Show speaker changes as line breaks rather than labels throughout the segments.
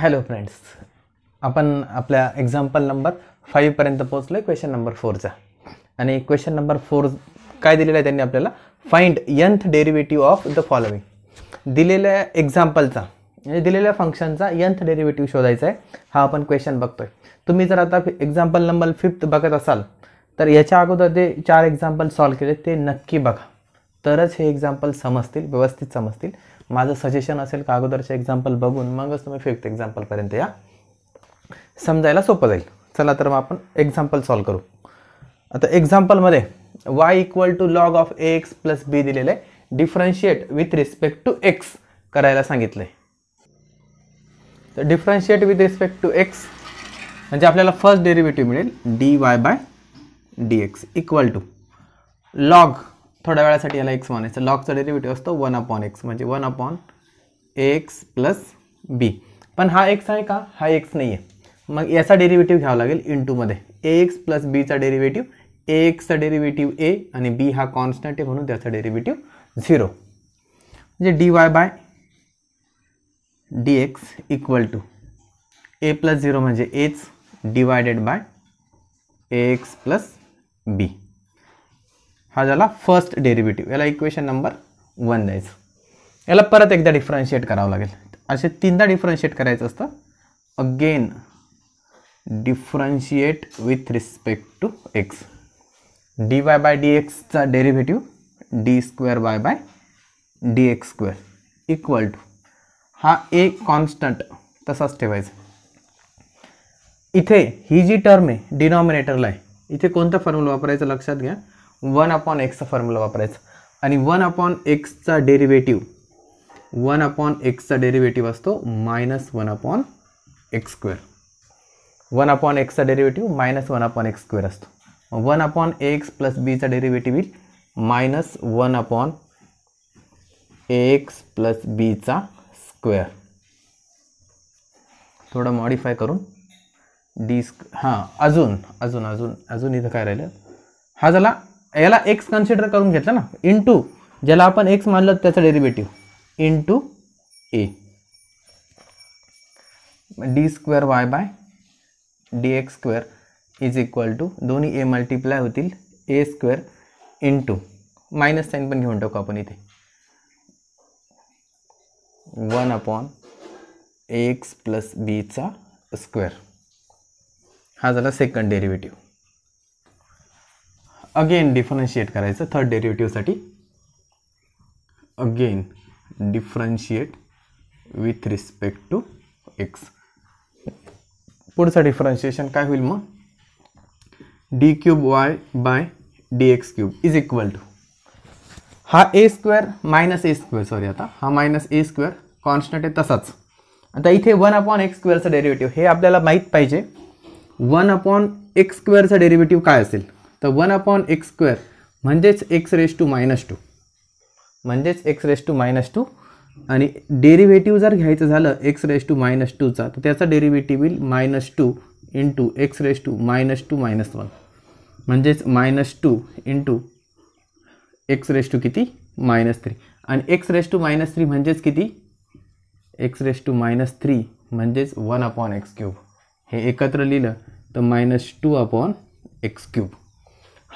Hello friends आपण आपल्या example number फाईव्हपर्यंत पोहोचलो आहे क्वेश्चन नंबर फोरचा आणि क्वेश्चन नंबर फोर काय दिलेलं आहे त्यांनी आपल्याला find nth derivative of the following दिलेल्या एक्झाम्पलचा म्हणजे दिलेल्या फंक्शनचा यंथ डेरिव्हेटिव्ह शोधायचा आहे हा आपण क्वेश्चन बघतोय तुम्ही जर आता एक्झाम्पल नंबर फिफ्थ बघत असाल तर याच्या अगोदर जे चार एक्झाम्पल सॉल्व केले ते नक्की बघा तरच हे एक्झाम्पल समजतील व्यवस्थित समजतील माझं सजेशन असेल का एक्झाम्पल बघून मगच तुम्ही फिफ्थ एक्झाम्पलपर्यंत या समजायला सोपं जाईल चला तर मग आपण एक्झाम्पल सॉल्व करू आता एक्झाम्पलमध्ये y equal to log of a x plus b दिलेलं आहे differentiate with respect to x करायला सांगितलंय तर differentiate with respect to x म्हणजे आपल्याला फर्स्ट डेरिव्हेटिव्ह मिळेल d y by D x equal to log थोड्या वेळासाठी याला एक्स म्हणायचं लॉकचा डेरिव्हेटिव्ह असतो वन अपॉन एक्स म्हणजे one upon x plus b पण हा एक्स आहे का हा एक्स नाही आहे मग याचा डेरिव्हेटिव्ह घ्यावा लागेल इंटूमध्ये ए एक्स प्लस बीचा डेरिव्हेटिव्ह एक्सचा डेरिव्हेटिव्ह ए आणि बी हा कॉन्स्टंट आहे म्हणून त्याचा डेरिव्हेटिव्ह झिरो म्हणजे d y by D x equal to a plus zero म्हणजे h divided by x plus b हा झाला फर्स्ट डेरिव्हेटिव्ह याला इक्वेशन नंबर वन द्यायचं याला परत एकदा डिफरन्शिएट करावं लागेल असे तीनदा डिफरन्शिएट करायचं असतं again differentiate with respect to x d y by d एक्सचा derivative d square y by D x square equal to हा ए कॉन्स्टंट तसाच ठेवायचा इथे ही जी टर्म आहे डिनॉमिनेटरला आहे इथे कोणता फॉर्म्युला वापरायचं लक्षात घ्या वन अपॉन एक्सचा फॉर्म्युला वापरायचा आणि वन अपॉन एक्सचा डेरिवेटिव्ह वन अपॉन एक्सचा डेरिवेटिव्ह असतो minus one upon x square one upon एक्सचा derivative minus one upon x square असतो वन अपॉन एक्स प्लस बीचा डेरिवेटिव्ह येईल minus one upon x plus बीचा स्क्वेअर थोडं मॉडिफाय करून डी स्क हां अजून अजून अजून अजून इथं काय राहिलं हा झाला याला एक्स कन्सिडर करून घेतला ना इन टू ज्याला आपण एक्स मानलं त्याचं derivative to a d square y by D x square is equal to दोन्ही ए मल्टिप्लाय होतील a square two minus sine पण घेऊन टाकू आपण इथे वन अपॉन एक्स प्लस बीचा स्क्वेअर हा झाला सेकंड डेरिव्हेटिव्ह अगेन डिफरन्शिएट करायचं थर्ड डेरिवेटिव्हसाठी again differentiate with respect to x पुढचं डिफरन्शिएशन काय होईल मग d cube y by D x cube is equal to हा a square minus a square sorry आता हा मायनस ए स्क्वेअर कॉन्स्टंट आहे तसाच आता इथे वन अपॉन एक्स स्क्वेअरचा डेरिवेटिव्ह हे आपल्याला माहीत पाहिजे वन अपॉन एक्स स्क्वेअरचा डेरिवेटिव्ह काय असेल तर वन अपॉन एक्स स्क्वेअर म्हणजेच x raise to minus two म्हणजेच x raise to minus two आणि डेरिव्हेटिव्ह जर घ्यायचं झालं एक्स रेस टू मायनस टूचा तर त्याचा डेरिव्हेटिव्ह येईल minus two into x raise to minus two minus one म्हणजेच minus two into x raise to किती मायनस थ्री आणि x raise to minus three म्हणजेच किती x raise to minus three म्हणजेच वन अपॉन एक्स क्यूब हे एकत्र लिहिलं तर minus two upon x cube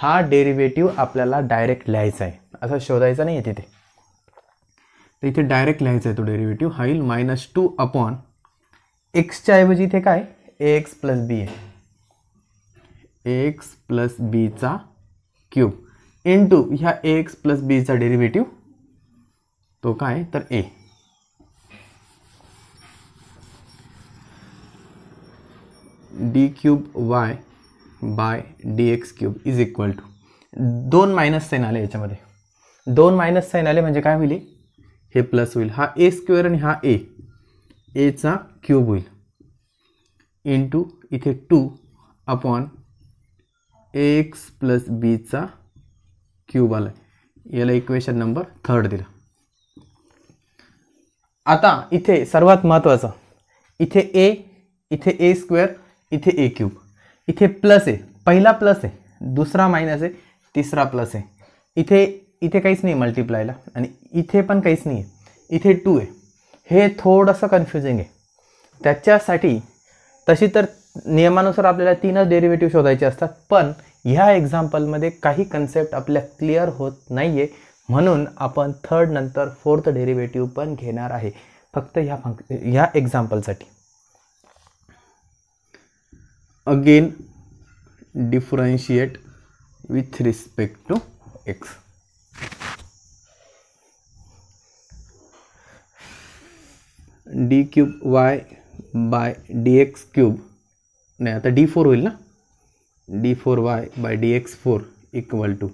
हा डेरिव्हेटिव्ह आपल्याला डायरेक्ट लिहायचा आहे असं शोधायचा नाही आहे तिथे तर इथे डायरेक्ट लिहायचा आहे तो डेरिव्हेटिव्ह हा येईल मायनस टू अपॉन एक्सच्या ऐवजी इथे काय एक्स प्लस बी आहे एक्स प्लस बीचा क्यूब इन टू ह्या एक्स प्लस बीचा डेरिव्हेटिव्ह तो काय तर a d cube y by D x cube is equal to दोन मायनस साईन आले याच्यामध्ये दोन मायनस साईन आले म्हणजे काय होईल हे प्लस होईल हा ए स्क्वेअर आणि हा ए एचा क्यूब होईल इंटू इथे टू अपॉन एक्स प्लस बीचा क्यूब आला याला इक्वेशन नंबर थर्ड दिला आता इथे सर्वात महत्त्वाचं इथे ए इथे ए स्क्वेअर इथे ए क्यूब इथे प्लस आहे पहिला प्लस आहे दुसरा मायनस आहे तिसरा प्लस आहे इथे इथे काहीच नाही मल्टिप्लायला आणि इथे पण काहीच नाही आहे इथे टू आहे हे थोडंसं कन्फ्युजिंग आहे त्याच्यासाठी तशी तर नियमानुसार आपल्याला तीनच डेरिव्हेटिव्ह शोधायचे असतात पण ह्या एक्झाम्पलमध्ये काही कन्सेप्ट आपल्या क्लिअर होत नाही आहे म्हणून आपण थर्ड नंतर फोर्थ डेरिव्हेटिव्ह पण घेणार आहे फक्त ह्या फंक् ह्या एक्झाम्पलसाठी again differentiate with respect to x d cube y by D x cube नाही आता डी फोर होईल ना d four y by D x four equal to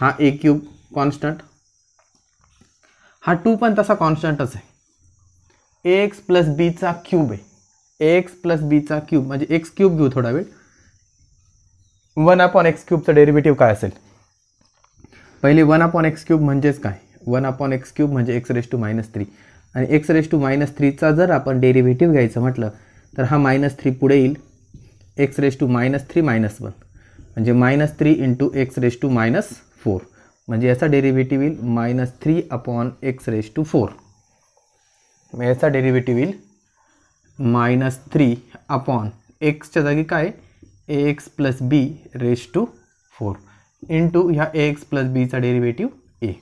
हा ए क्यूब कॉन्स्टंट हा टू पण तसा कॉन्स्टंटच आहे ए एक्स प्लस बीचा क्यूब आहे एक्स प्लस बीचा क्यूब म्हणजे एक्स क्यूब घेऊ थोडा वेळ वन अपॉन एक्स क्यूबचं डेरिव्हेटिव्ह काय असेल पहिले वन अपॉन एक्स क्यूब म्हणजेच काय वन अपॉन एक्स क्यूब म्हणजे x raise to minus three आणि एक्स रेस टू मायनस थ्रीचा जर आपण डेरिव्हेटिव्ह घ्यायचं म्हटलं तर हा मायनस थ्री पुढे येईल x raise to minus three minus one म्हणजे minus three into x raise to minus four म्हणजे याचा डेरिव्हेटिव्ह येईल minus three upon x raise to four याचा डेरिव्हेटिव्ह येईल मायनस थ्री अपॉन एक्सच्या जागी काय a x plus b raise to four into ह्या एक्स प्लस बीचा डेरिव्हेटिव्ह ए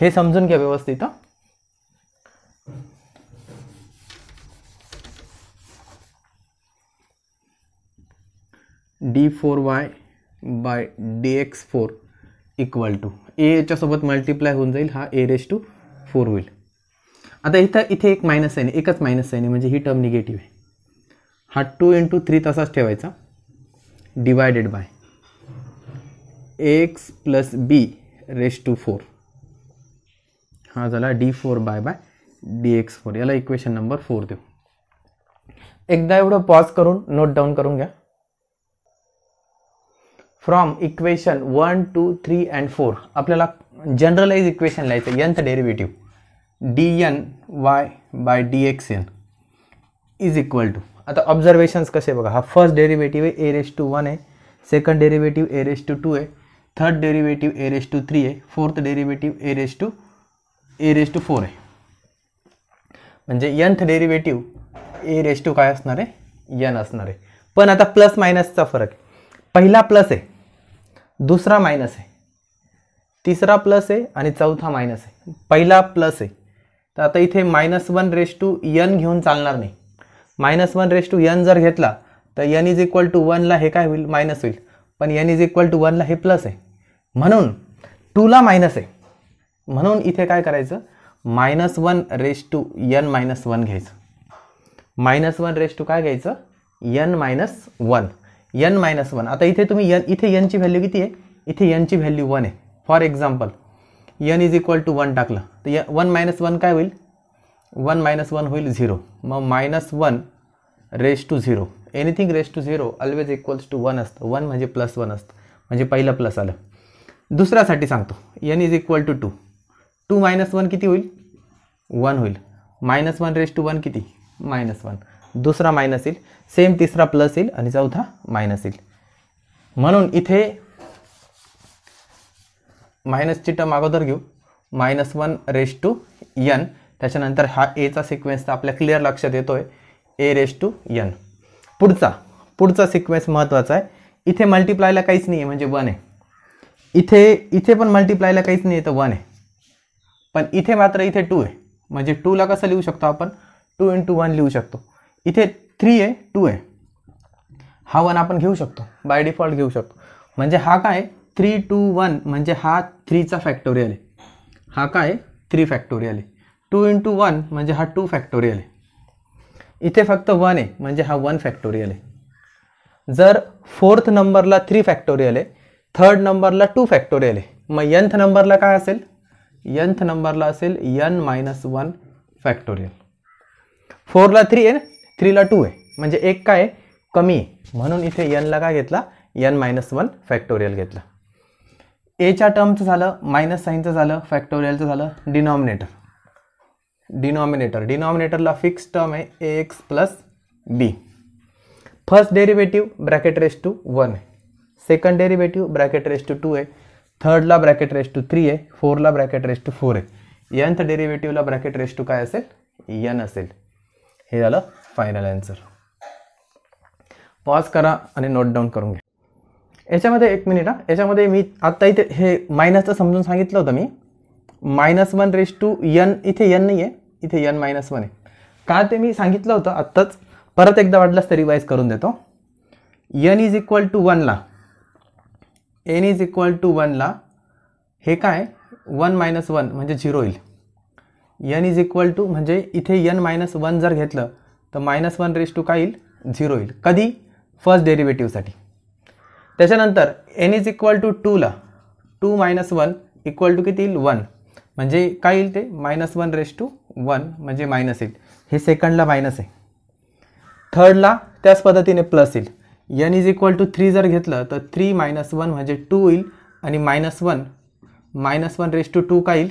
हे समजून घ्या व्यवस्थित d four y by D x four equal to a सोबत मल्टिप्लाय होऊन जाईल हा ए रेश टू फोर होईल आता इथं इथे एक मायनस आहे एकच मायनस आहे म्हणजे ही टर्म निगेटिव्ह आहे हा टू इंटू थ्री तसाच ठेवायचा divided by x plus b raise to four हा झाला d four by by D x four याला इक्वेशन नंबर फोर देऊ एकदा एवढं पॉज करून नोट डाऊन करून घ्या from equation one two three and four आपल्याला जनरलाइज इक्वेशन लिहायचं यांचं derivative dn y by D x N is equal to आता ऑब्झर्वेशन्स कसे बघा हा फर्स्ट डेरिवेटिव आहे ए रेस टू वन आहे second derivative a raise to two आहे third derivative a raise to three आहे fourth derivative a raise to a raise to four आहे म्हणजे nth derivative a raise to काय असणार आहे N असणार आहे पण आता प्लस मायनसचा फरक आहे पहिला प्लस आहे दुसरा मायनस आहे तिसरा प्लस आहे आणि चौथा मायनस आहे पहिला प्लस आहे तर आता इथे minus one raise to n घेऊन चालणार नाही minus one raise to n जर घेतला तर यन इज इक्वल टू वनला हे काय होईल मायनस होईल पण एन इज इक्वल टू वनला हे प्लस आहे म्हणून टूला मायनस आहे म्हणून इथे काय करायचं minus one raise to n minus one घ्यायचं मायनस वन रेश टू काय घ्यायचं n minus one n minus one आता इथे तुम्ही यन इथे यनची व्हॅल्यू किती आहे इथे एनची व्हॅल्यू वन आहे for example n is equal to one टाकलं तर य वन मायनस वन काय होईल वन मायनस वन होईल झिरो मग minus one raise to zero anything raise to zero always equals to one असतं वन म्हणजे plus one असतं म्हणजे पहिलं प्लस आलं दुसऱ्यासाठी सांगतो n is equal to two two minus one किती होईल वन होईल minus one raise to one किती मायनस वन दुसरा मायनस येईल सेम तिसरा प्लस येईल आणि चौथा मायनस येईल म्हणून इथे मायनसची टर्म अगोदर घेऊ minus one raise to n त्याच्यानंतर हा एचा सिक्वेन्स तर आपल्या क्लिअर लक्षात येतो आहे ए रेश टू यन पुढचा पुढचा सिक्वेन्स महत्त्वाचा आहे इथे मल्टिप्लायला काहीच नाही आहे म्हणजे वन आहे इथे इथे पण मल्टिप्लायला काहीच नाही आहे तर वन आहे पण इथे मात्र इथे टू आहे म्हणजे टूला कसं लिहू शकतो आपण टू इंटू वन लिहू शकतो इथे थ्री आहे टू आहे हा वन आपण घेऊ शकतो बाय डिफॉल्ट घेऊ शकतो म्हणजे हा काय थ्री टू वन म्हणजे हा थ्रीचा फॅक्टोरियल आहे हा काय थ्री फॅक्टोरियल आहे टू इंटू वन म्हणजे हा टू फॅक्टोरियल आहे इथे फक्त वन आहे म्हणजे हा वन फॅक्टोरियल आहे जर फोर्थ नंबरला थ्री फॅक्टोरियल आहे थर्ड नंबरला टू फॅक्टोरियल आहे मग यंथ नंबरला काय असेल यंथ नंबरला असेल यन मायनस वन फॅक्टोरियल फोरला थ्री आहे थ्रीला टू आहे म्हणजे एक काय कमी आहे म्हणून इथे यनला काय घेतला यन मायनस वन फॅक्टोरियल घेतला एच्या टर्मचं झालं मायनस साईनचं झालं फॅक्टोरियलचं झालं डिनॉमिनेटर डिनॉमिनेटर डिनॉमिनेटरला फिक्स टर्म आहे a x plus b first derivative bracket raise to one आहे second derivative bracket raise to two आहे थर्डला ब्रॅकेट रेस टू थ्री आहे फोरला ब्रॅकेट रेस टू फोर आहे यंथ डेरिवेटिव्हला ब्रॅकेट रेस टू काय असेल यन असेल हे झालं फायनल आन्सर पॉज करा आणि नोट डाऊन करून घ्या याच्यामध्ये एक मिनिट हा याच्यामध्ये मी आत्ता इथे हे मायनसचं समजून सांगितलं होतं मी minus one raise to n इथे यन नाही आहे इथे यन मायनस वन आहे का ते मी सांगितलं होतं आत्ताच परत एकदा वाटलंच तर रिवाईज करून देतो यन इज इक्वल टू वनला एन इज इक्वल टू वनला हे काय वन मायनस वन म्हणजे झिरो येईल यन इज इक्वल टू म्हणजे इथे यन मायनस वन जर घेतलं तर मायनस वन रेस टू काय येईल झिरो येईल कधी फर्स्ट डेरिव्हेटिव्हसाठी त्याच्यानंतर एन इज इक्वल टू टूला two minus one equal to किती येईल वन म्हणजे काय येईल ते minus one raise to one म्हणजे मायनस येईल हे सेकंडला मायनस आहे थर्डला त्याच पद्धतीने प्लस येईल n is equal to three जर घेतलं तर थ्री मायनस वन म्हणजे टू येईल आणि minus one minus one raise to two काय येईल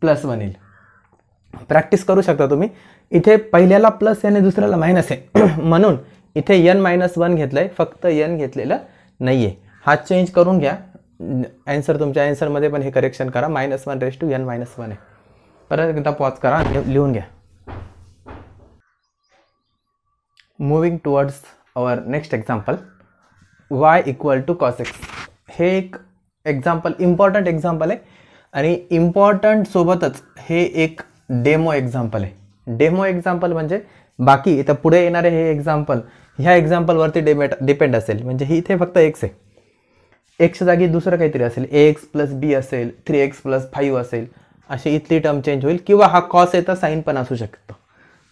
प्लस वन येईल प्रॅक्टिस करू शकता तुम्ही इथे पहिल्याला प्लस आहे आणि दुसऱ्याला मायनस आहे म्हणून इथे यन मायनस वन घेतलं आहे फक्त एन घेतलेलं नाही आहे हा चेंज करून घ्या ॲन्सर तुमच्या ॲन्सरमध्ये पण हे करेक्शन करा minus one raise to n minus one आहे परत एकदा पॉज करा आणि लिहून घ्या moving towards our next example y equal to cos x हे एक एक्झाम्पल इम्पॉर्टंट एक्झाम्पल आहे आणि इम्पॉर्टंट सोबतच हे एक डेमो एक्झाम्पल आहे डेमो एक्झाम्पल म्हणजे बाकी इथं पुढे येणारे हे एक्झाम्पल ह्या एक्झाम्पलवरती डिमेट डिपेंड असेल म्हणजे ही इथे फक्त एक्स आहे एक्सच्या जागी दुसरं काहीतरी असेल ए एक्स प्लस बी असेल थ्री एक्स प्लस फाईव्ह असेल अशी इथली टर्म चेंज होईल किंवा हा कॉस आहे तर साईन पण असू शकतं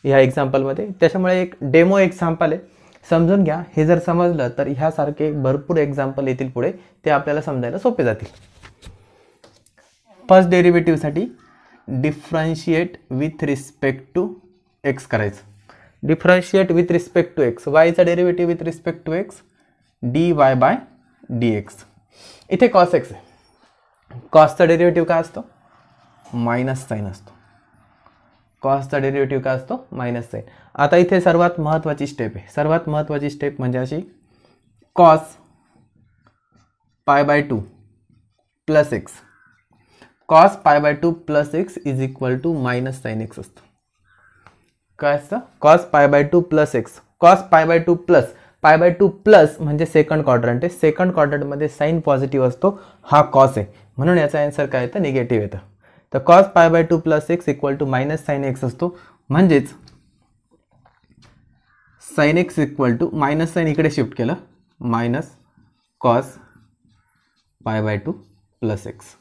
ह्या एक्झाम्पलमध्ये त्याच्यामुळे एक डेमो एक्झाम्पल आहे समजून घ्या हे जर समजलं तर ह्यासारखे भरपूर एक्झाम्पल येतील पुढे ते आपल्याला समजायला सोपे जातील फर्स्ट डेरिव्हेटिव्हसाठी differentiate with respect to x करायचं differentiate with respect to x वायचा derivative with respect to x d y by D x इथे कॉस एक्स आहे कॉसचा डेरिव्हेटिव्ह काय असतो मायनस साईन असतो कॉसचा डेरिवेटिव काय असतो मायनस साईन आता इथे सर्वात महत्त्वाची स्टेप आहे सर्वात महत्त्वाची स्टेप म्हणजे अशी cos pi by two plus x cos pi by two plus x is equal to minus sine x असतो काय असतं cos pi by two plus x cos pi by two plus pi by two plus म्हणजे second quadrant आहे second क्वार्टरमध्ये sine positive असतो हा cos आहे म्हणून याचा आन्सर काय येतं निगेटिव्ह येतं तर cos pi by two plus x equal to minus sine x असतो म्हणजेच sine x equal to minus sine इकडे शिफ्ट केलं minus cos pi by two plus x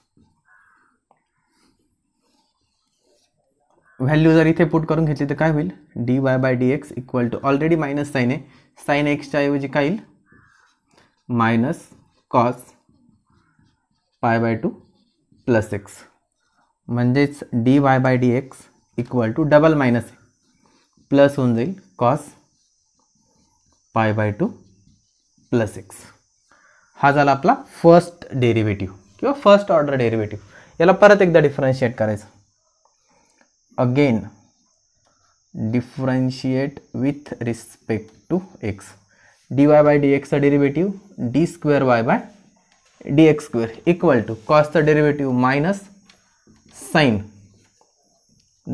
value जर इथे पुट करून घेतली तर काय होईल d y by D x equal to already minus sine आहे साईन एक्सच्या ऐवजी काय येईल minus cos pi by two plus x म्हणजेच d y by D x equal to double minus plus होऊन जाईल cos pi by two plus x हा झाला आपला फर्स्ट डेरिव्हेटिव्ह किंवा फर्स्ट ऑर्डर डेरिव्हेटिव्ह याला परत एकदा डिफरन्शिएट करायचं again with with respect to d d y by d एक्सचा derivative d square y by D x square equal to कॉसचा डेरिवेटिव्ह मायनस साईन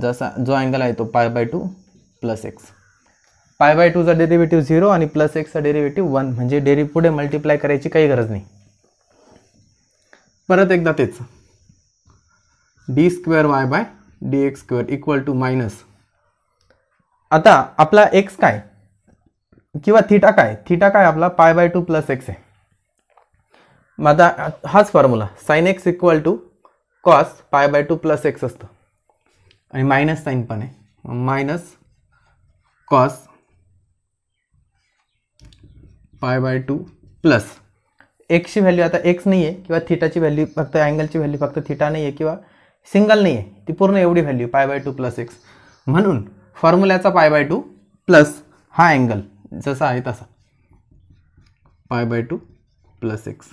जसा जो अँगल आहे तो pi by two plus x pi by टूचा derivative zero आणि plus एक्सचा derivative one म्हणजे डेरी पुढे मल्टिप्लाय करायची काही गरज नाही परत एकदा तेच d square y by D x square equal to minus आता आपला एक्स काय किंवा थिटा काय थिटा काय आपला पाय बाय टू प्लस एक्स आहे माझा हाच formula sine x equal to cos pi by two plus x असतं आणि मायनस साईन पण आहे minus cos pi by two plus एक्सची व्हॅल्यू आता एक्स नाही आहे किंवा थिटाची व्हॅल्यू फक्त अँगलची व्हॅल्यू फक्त थिटा नाही आहे किंवा सिंगल नाही आहे ती पूर्ण एवढी value pi by two plus x म्हणून फॉर्म्युल्याचा पाय बाय टू प्लस हा अँगल जसा आहे तसा pi by two plus x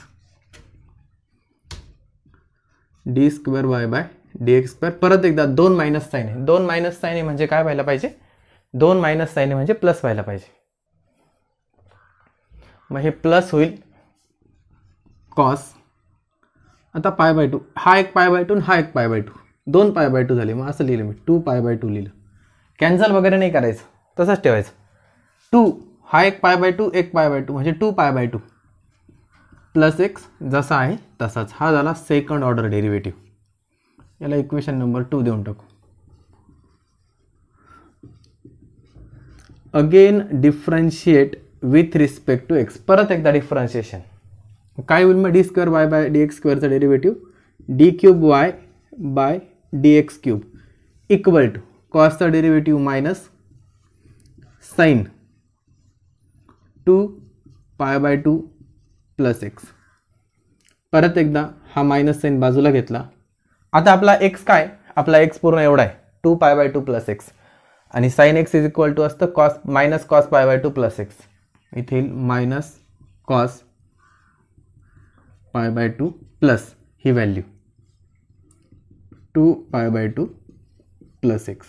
d square y by D x square परत एकदा दोन मायनस साईन आहे दोन मायनस साईन म्हणजे काय व्हायला पाहिजे दोन मायनस साईन म्हणजे प्लस व्हायला पाहिजे मग हे प्लस होईल कॉस आता पाय बाय टू हा एक पाय बाय टू हा एक पाय बाय टू दोन पाय बाय टू झाले मग असं लिहिलं मी टू पाय बाय टू लिहिलं कॅन्सल वगैरे नाही करायचं तसंच ठेवायचं टू हा एक पाय बाय टू एक पाय बाय टू म्हणजे two pi by two plus x जसा आहे तसाच हा झाला सेकंड ऑर्डर डेरिव्हेटिव्ह याला इक्वेशन नंबर टू देऊन टाकू again differentiate with respect to x परत एकदा डिफरन्शिएशन काय होईल मग d square y by D x स्क्वेअरचा derivative d cube y by D x cube equal to कॉसचा derivative minus sine two pi by two plus x परत एकदा हा मायनस साईन बाजूला घेतला आता आपला एक्स काय आपला एक्स पूर्ण एवढा आहे two pi by two plus x आणि sine x is equal to असतं cos minus cos pi by two plus x इथे minus cos pi by two plus ही value two pi by two plus x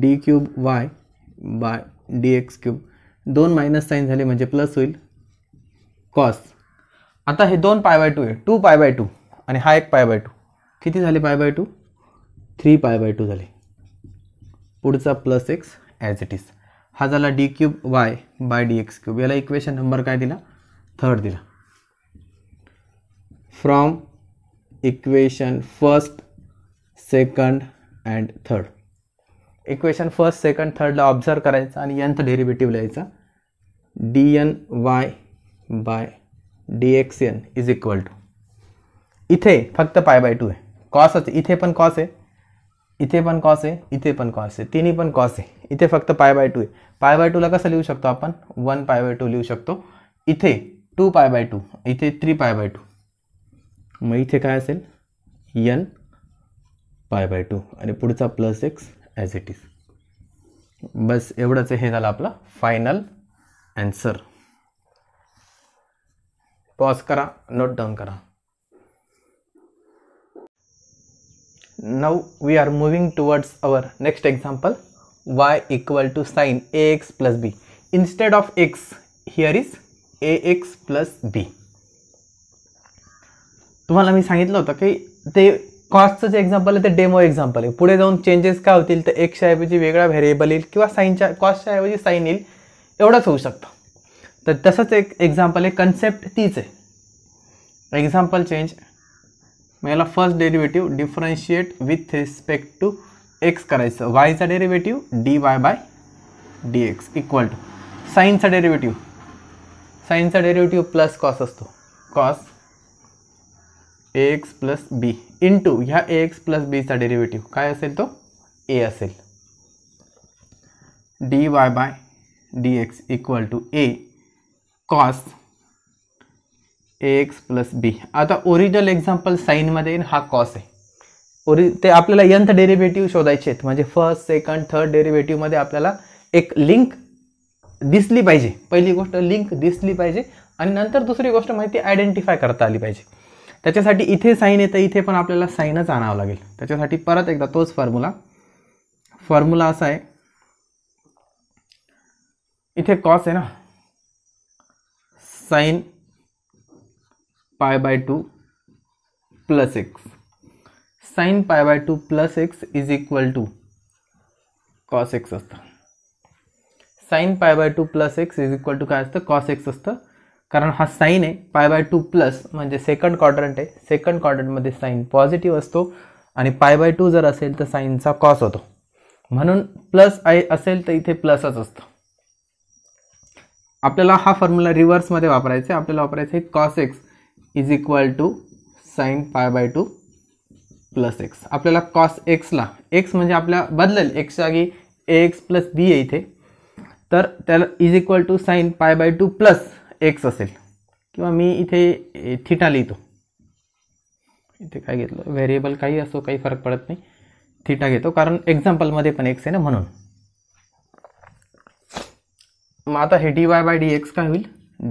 d cube y by D x cube दोन minus sine झाले म्हणजे plus होईल cos आता हे दोन pi by two आहे टू पाय बाय टू आणि हा एक पाय बाय टू किती झाले pi by two three pi by two झाले पुढचा plus x as it is हा झाला d cube y by D x cube याला इक्वेशन नंबर काय दिला थर्ड दिला from equation first second and third equation first second थर्डला observe करायचं आणि यांचं डेरिव्हेटिव्ह लिहायचा d N Y by D x N is equal to इथे फक्त पाय बाय टू आहे कॉसच इथे पण कॉस आहे इथे पण कॉस आहे इथे पण कॉस आहे तिन्ही पण कॉस आहे इथे फक्त पाय बाय टू आहे पाय बाय टूला कसं लिहू शकतो आपण वन पाय बाय टू लिहू शकतो इथे टू पाय बाय टू इथे थ्री पाय बाय टू मग इथे काय असेल यन पाय बाय टू आणि पुढचा plus x as it is बस एवढंच हे झालं आपला फायनल ॲन्सर पॉज करा नोट डाऊन करा now we are moving towards our next example y equal to sine a x plus b instead of x here is a x plus b तुम्हाला मी सांगितलं होतं की ते कॉस्टचं जे एक्झाम्पल आहे ते डेमो एक्झाम्पल आहे पुढे जाऊन चेंजेस काय होतील तर एक्सच्या ऐवजी वेगळा व्हेरिएबल येईल किंवा साईनच्या कॉस्टच्या ऐवजी साईन येईल एवढंच होऊ शकतं तर तसंच एक एक्झाम्पल आहे कन्सेप्ट तीच आहे एक्झाम्पल चेंज मला याला first derivative differentiate with respect to x करायचं वायचा derivative d y by D x equal to साईनचा डेरिव्हेटिव्ह साईनचा डेरिव्हेटिव्ह प्लस कॉस असतो cos a x plus b into ह्या ए एक्स प्लस बीचा डेरिव्हेटिव्ह काय असेल तो ए असेल d y by D x equal to a cos a x plus b आता ओरिजिनल एक्झाम्पल साईनमध्ये हा कॉस आहे ओरिज ते आपल्याला यंथ डेरिव्हेटिव्ह शोधायचे आहेत म्हणजे फर्स्ट सेकंड थर्ड डेरिव्हेटिव्हमध्ये आपल्याला एक लिंक दिसली पाहिजे पहिली गोष्ट लिंक दिसली पाहिजे आणि नंतर दुसरी गोष्ट माहिती आयडेंटिफाय करता आली पाहिजे त्याच्यासाठी इथे साईन येतं इथे पण आपल्याला साईनच आणावं लागेल त्याच्यासाठी परत एकदा तोच फॉर्म्युला फॉर्म्युला असा आहे इथे कॉस आहे ना sine pi by two plus x sine pi by two plus x is equal to cos x असतं sine pi by two plus x is equal to काय असतं कॉस एक्स असतं कारण हा साईन आहे पाय बाय टू प्लस म्हणजे second quadrant आहे second क्वाड्रंटमध्ये साईन पॉझिटिव्ह असतो आणि पाय बाय टू जर असेल तर साईनचा कॉस होतो म्हणून प्लस आय असेल तर इथे प्लसच असतं आपल्याला हा फॉर्म्युला रिव्हर्समध्ये वापरायचं आहे आपल्याला वापरायचं आहे cos x is equal to sine pi by two plus x आपल्याला कॉस एक्सला एक्स म्हणजे आपल्या बदलेल एक्स जागी ए एक्स प्लस बी आहे इथे तर त्याला is equal to sine pi by two plus x असेल किंवा मी इथे थिटा लिहितो इथे काय घेतलं व्हेरिएबल काही असो काही फरक पडत नाही थिटा घेतो कारण एक्झाम्पलमध्ये पण एक्स आहे ना म्हणून मग आता हे d y by D x काय होईल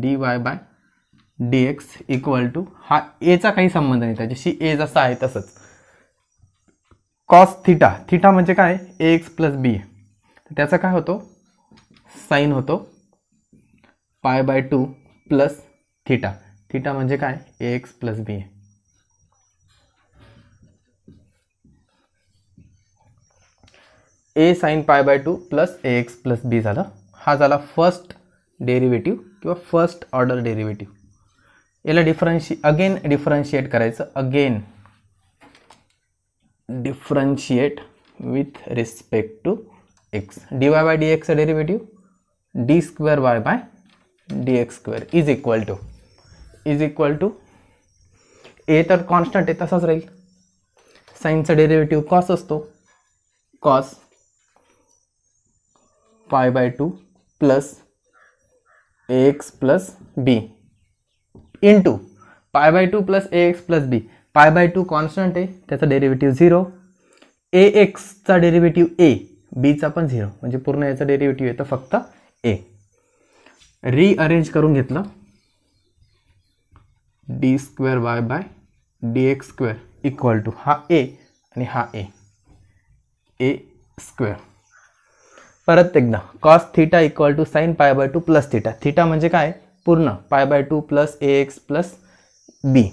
d y by D x equal to हा एचा काही संबंध नाही त्याच्याशी ए जसा आहे तसंच कॉस थिटा थिटा म्हणजे काय ए एक्स प्लस बी त्याचा काय होतो साईन होतो pi by two plus theta theta म्हणजे काय a x plus b a sine pi by two plus A x plus b झालं हा झाला फर्स्ट डेरिव्हेटिव्ह किंवा फर्स्ट ऑर्डर डेरिव्हेटिव्ह याला डिफरन्शिए अगेन डिफरन्शिएट करायचं again differentiate with respect to x d y by D x derivative d square y by D x square is equal to is equal to a तर constant आहे तसाच राहील साईनचा derivative cos असतो cos pi by two plus x plus B into pi by two plus A x plus B pi by two constant आहे त्याचा derivative zero ए एक्सचा derivative ए बीचा पण झिरो म्हणजे पूर्ण याचा डेरिव्हेटिव्ह तर फक्त ए रीअरेंज करून घेतलं d square y by D x square equal to हा ए आणि हा ए ए स्क्वेअर परत एकदा cos theta equal to sine pi by two plus theta theta म्हणजे काय पूर्ण pi by two plus A x plus b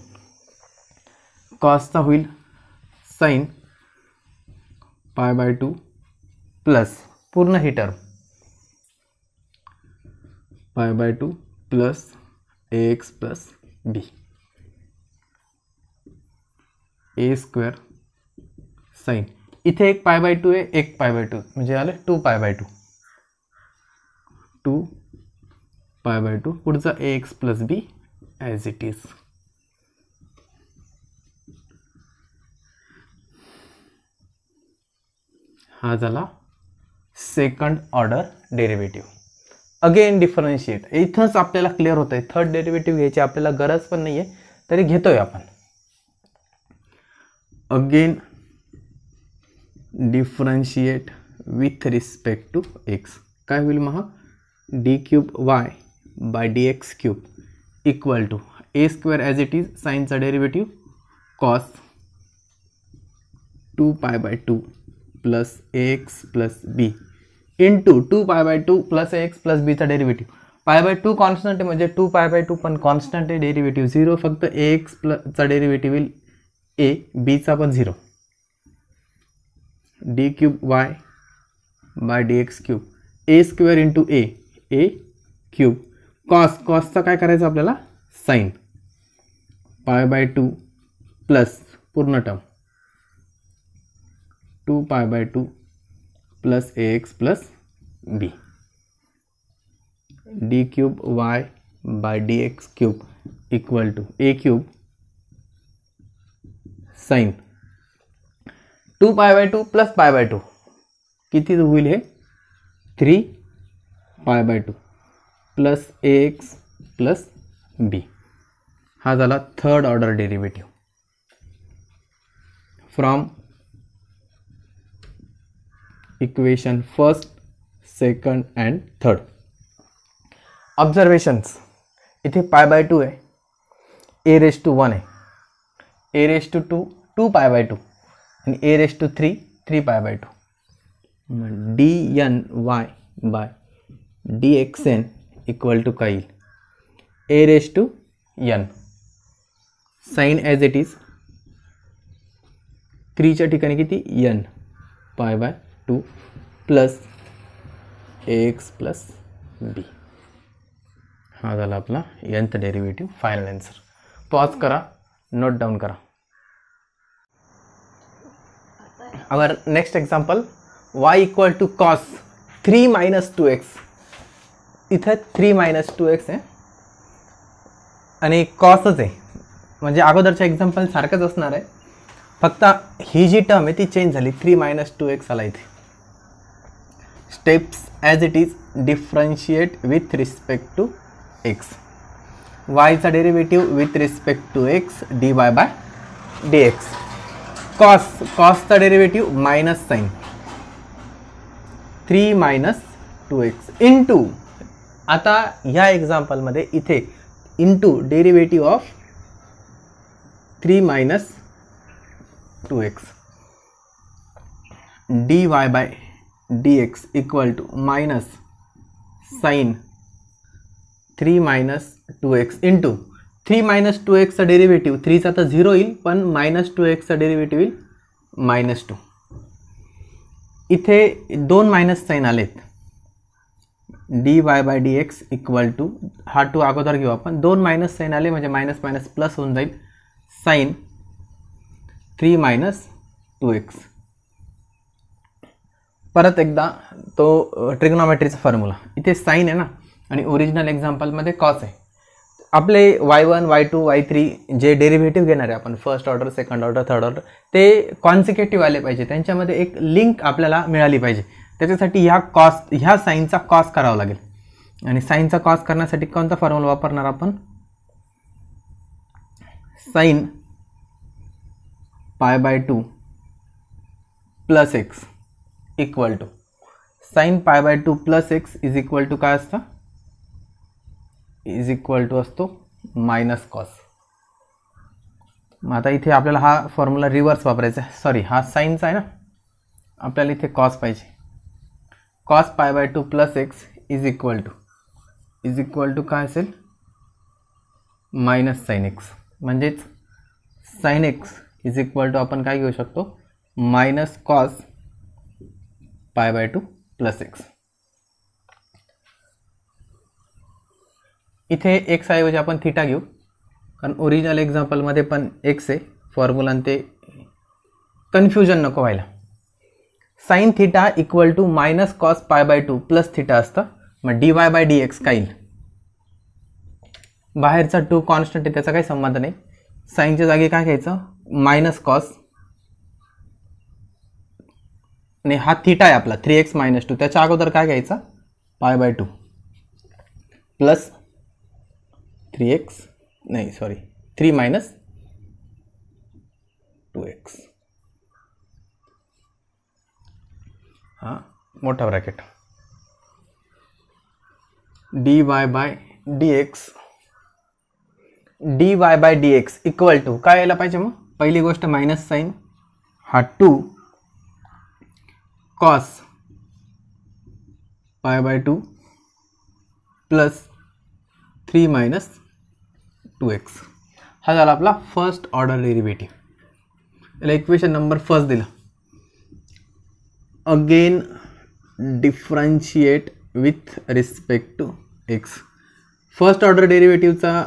कॉसचा होईल sine pi by two plus पूर्ण ही term pi by two plus A x plus b a square sine इथे एक pi by two आहे एक पाय बाय टू म्हणजे आलं two pi by two two pi by two पुढचा a x plus b as it is हा झाला second order derivative again differentiate इथंच आपल्याला क्लिअर होतं आहे थर्ड डेरिवेटिव्ह घ्यायची आपल्याला गरज पण नाही आहे तरी घेतोय आपण again differentiate with respect to x काय होईल महा d cube y by D x cube equal to a square as it is साईनचा derivative cos two pi by two plus A x plus B into two pi by two plus x plus बीचा derivative pi by two constant म्हणजे two pi by two पण constant आहे derivative zero फक्त a x प्लसचा derivative येईल ए बीचा पण zero d cube y by D x cube a square into a a cube cos कॉसचा काय करायचं आपल्याला sine pi by two plus पूर्ण term two pi by two plus A x plus b d cube y by D x cube equal to a cube sine two pi by two plus pi by two किती होईल हे three pi by two plus A x plus b हा झाला third order derivative from equation first second and third observations इधे pi by two है a raise to one है a raise to two two pi by two and a raise to three three pi by two d N Y by D x n equal to का a raise to n sine as it is three ठिकाणी किन n pi by two plus x plus b हा झाला आपला nth derivative final answer pause करा note down करा our next example y equal to cos three minus two x इथं three minus two x आहे आणि कॉसच आहे म्हणजे अगोदरच्या एक्झाम्पल सारखंच असणार आहे फक्त ही जी टर्म आहे ती चेंज झाली थ्री मायनस टू एक्स आला इथे steps as it is differentiate with respect to x वायचा derivative with respect to x d y by D x cos कॉसचा derivative minus sine three minus two x into आता ह्या एक्झाम्पलमध्ये इथे two derivative of three minus two x d y by D x equal to minus sine three minus two x into three minus two एक्सचा derivative थ्रीचा तर zero येईल पण minus two एक्सचा डेरिव्हेटिव्ह येईल मायनस टू इथे दोन minus sine आलेत d y by D x equal to हा टू अगोदर घेऊ आपण दोन मायनस साईन आले म्हणजे मायनस मायनस प्लस होऊन जाईल sine three minus two x परत एकदा तो ट्रिग्नॉमेट्रीचा फॉर्म्युला इथे साईन आहे ना आणि ओरिजिनल एक्झाम्पलमध्ये कॉस आहे आपले y one y two y three जे डेरिव्हेटिव्ह घेणार आहे आपण first order second order third order ते कॉन्सिक्युटिव्ह आले पाहिजे त्यांच्यामध्ये एक लिंक आपल्याला मिळाली पाहिजे त्याच्यासाठी ह्या कॉस ह्या साईनचा कॉस करावा लागेल आणि साईनचा कॉस करण्यासाठी कोणता फॉर्म्युला वापरणार आपण sine pi by two plus x equal to sine pi by two plus x is equal to काय असतं इज इक्वल टू असतो मायनस कॉस मग आता इथे आपल्याला हा फॉर्म्युला रिव्हर्स वापरायचा सॉरी हा साइन आहे ना आपल्याला इथे कॉस पाहिजे cos pi by two plus x is equal to is equal to काय असेल मायनस साईन एक्स म्हणजेच sine x is equal to आपण काय घेऊ शकतो minus cos pi by two plus x इथे एक्सऐवजी आपण थिटा घेऊ कारण ओरिजिनल एक्झाम्पलमध्ये पण एक्स आहे फॉर्म्युला ते कन्फ्युजन नको व्हायला sine theta equal to minus cos pi by two plus theta असतं मग d y by D x काय येईल बाहेरचा टू कॉन्स्टंट आहे त्याचा काही संबंध नाही साईनच्या जागी काय घ्यायचं मायनस कॉस आणि हा थिटा आहे आपला थ्री एक्स मायनस टू त्याच्या अगोदर काय घ्यायचा pi by two plus three x नाही sorry three minus two x हा मोठा bracket d y by D x d y by D x equal to काय यायला पाहिजे मग पहिली गोष्ट मायनस साईन हा two cos pi by two plus three minus two x हा झाला आपला फर्स्ट ऑर्डर डेरिवेटिव्ह याला इक्वेशन नंबर फर्स्ट दिला again differentiate with respect to x first order डेरिव्हेटिव्हचा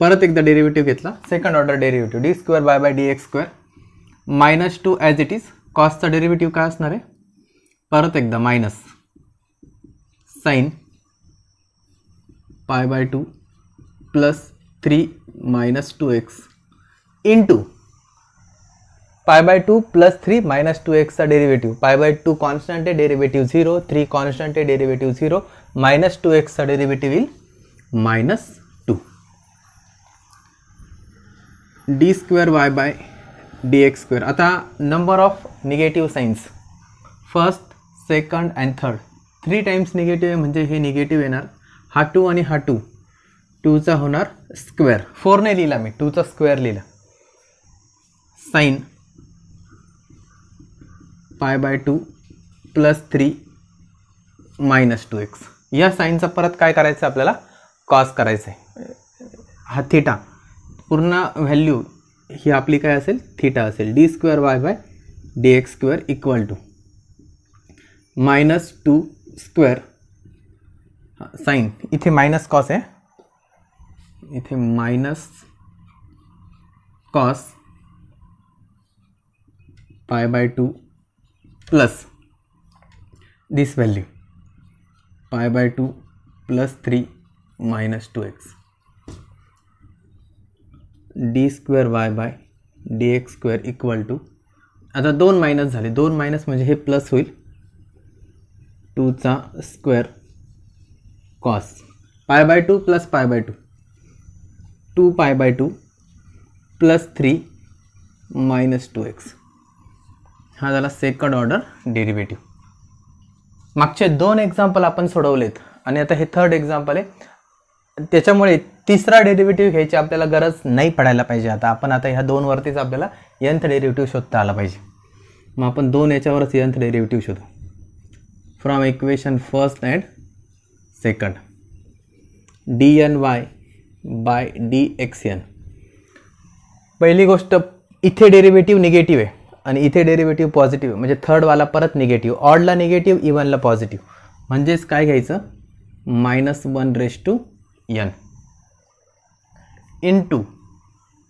परत एकदा डेरिव्हेटिव्ह घेतला second order derivative d square by by D x square minus two as it is कॉस्टचा डेरिव्हेटिव्ह काय असणार आहे परत एकदा minus sine pi by two plus three minus two x into pi by two plus three minus two एक्सचा derivative pi by two constant आहे derivative zero three constant आहे derivative zero minus two एक्सचा derivative येईल minus two d square y by D x square आता number of negative signs first second and third three times negative आहे म्हणजे हे negative येणार हा टू आणि हा टू टूचा होणार स्क्वेअर फोरने लिहिला मी टूचा स्क्वेअर लिहिला sine pi by two plus three minus two x या साईनचा परत काय करायचं आपल्याला कॉस करायचं आहे हा थिटा पूर्ण व्हॅल्यू ही आपली काय असेल थिटा असेल d square y by D x square equal to minus two square sine इथे मायनस कॉस आहे इथे minus cos pi by two plus this value pi by two plus three minus two x d square y by D x square equal to आता दोन minus झाले दोन minus म्हणजे हे plus होईल टूचा square cos pi by two plus pi by two two pi by two plus three minus two x हा झाला सेकंड ऑर्डर डेरिव्हेटिव्ह मागचे दोन एक्झाम्पल आपण सोडवलेत आणि आता हे थर्ड एक्झाम्पल आहे त्याच्यामुळे तिसरा डेरिव्हेटिव्ह घ्यायची आपल्याला गरज नाही पडायला पाहिजे आता आपण आता ह्या दोनवरतीच आपल्याला यंथ डेरिव्हेटिव्ह शोधता आला पाहिजे मग आपण दोन याच्यावरच यंथ डेरिव्हेटिव्ह शोधू from equation first and second dny by D x n पहिली गोष्ट इथे डेरिव्हेटिव्ह निगेटिव्ह आहे आणि इथे डेरिव्हेटिव्ह पॉझिटिव्ह म्हणजे थर्डवाला परत निगेटिव्ह ऑडला निगेटिव्ह इवनला पॉझिटिव्ह म्हणजेच काय घ्यायचं minus one raise to n into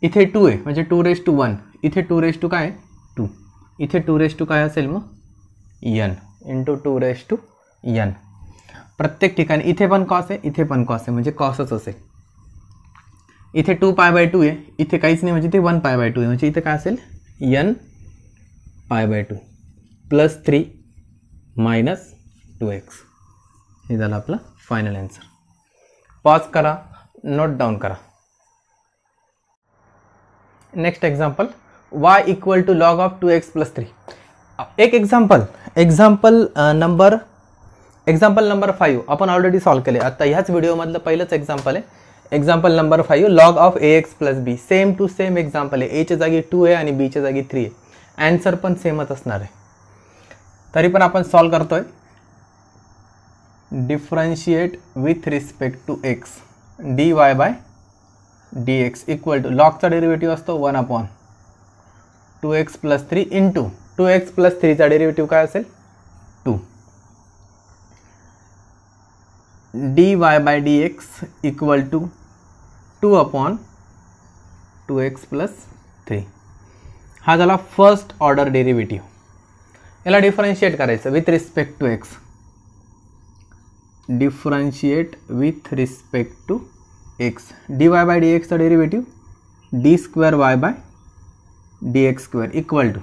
इथे टू आहे म्हणजे टू रेश टू वन इथे टू रेश टू काय टू इथे टू रेश टू काय असेल मग n into two raise to n प्रत्येक ठिकाणी इथे पण कॉस आहे इथे पण कॉस आहे म्हणजे कॉसच असेल इथे टू पाय बाय टू आहे इथे काहीच नाही म्हणजे ते वन पाय बाय टू आहे म्हणजे इथे काय असेल n pi by two plus three minus two x हे झालं आपलं फायनल आन्सर पॉज करा नोट डाऊन करा next example y equal to log of two x plus three एक example example number example number five आपण already solve केले आता ह्याच व्हिडिओमधलं पहिलंच एक्झाम्पल आहे example number five log of a x plus b same to same example आहे एच्या जागी टू आहे आणि बीच्या जागी थ्री आहे ॲन्सर पण सेमच असणार आहे तरी पण आपण सॉल्व्ह करतोय differentiate with respect to x d y by D x equal to लॉगचा डेरिव्हेटिव्ह असतो one upon two x plus three into two x plus थ्रीचा डेरिव्हेटिव्ह काय असेल two d y by D x equal to two upon two x plus three हा झाला first order derivative याला differentiate करायचं with respect to x differentiate with respect to x d y by d एक्सचा derivative d square y by D x square equal to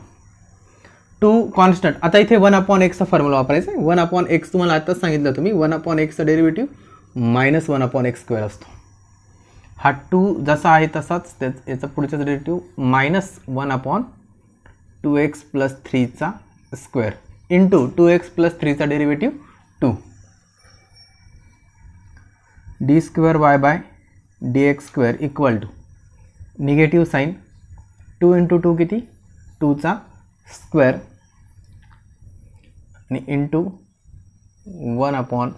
two constant आता इथे one upon एक्सचा formula वापरायचा आहे one upon x तुम्हाला आत्ताच सांगितलं तुम्ही वन अपॉन एक्सचा derivative minus one upon x square असतो हा टू जसा आहे तसाच त्याच याचा पुढचा derivative minus one upon two x plus थ्रीचा square into two x plus थ्रीचा derivative two d square y by D x square equal to negative sign two into two किती टूचा स्क्वेअर आणि into one upon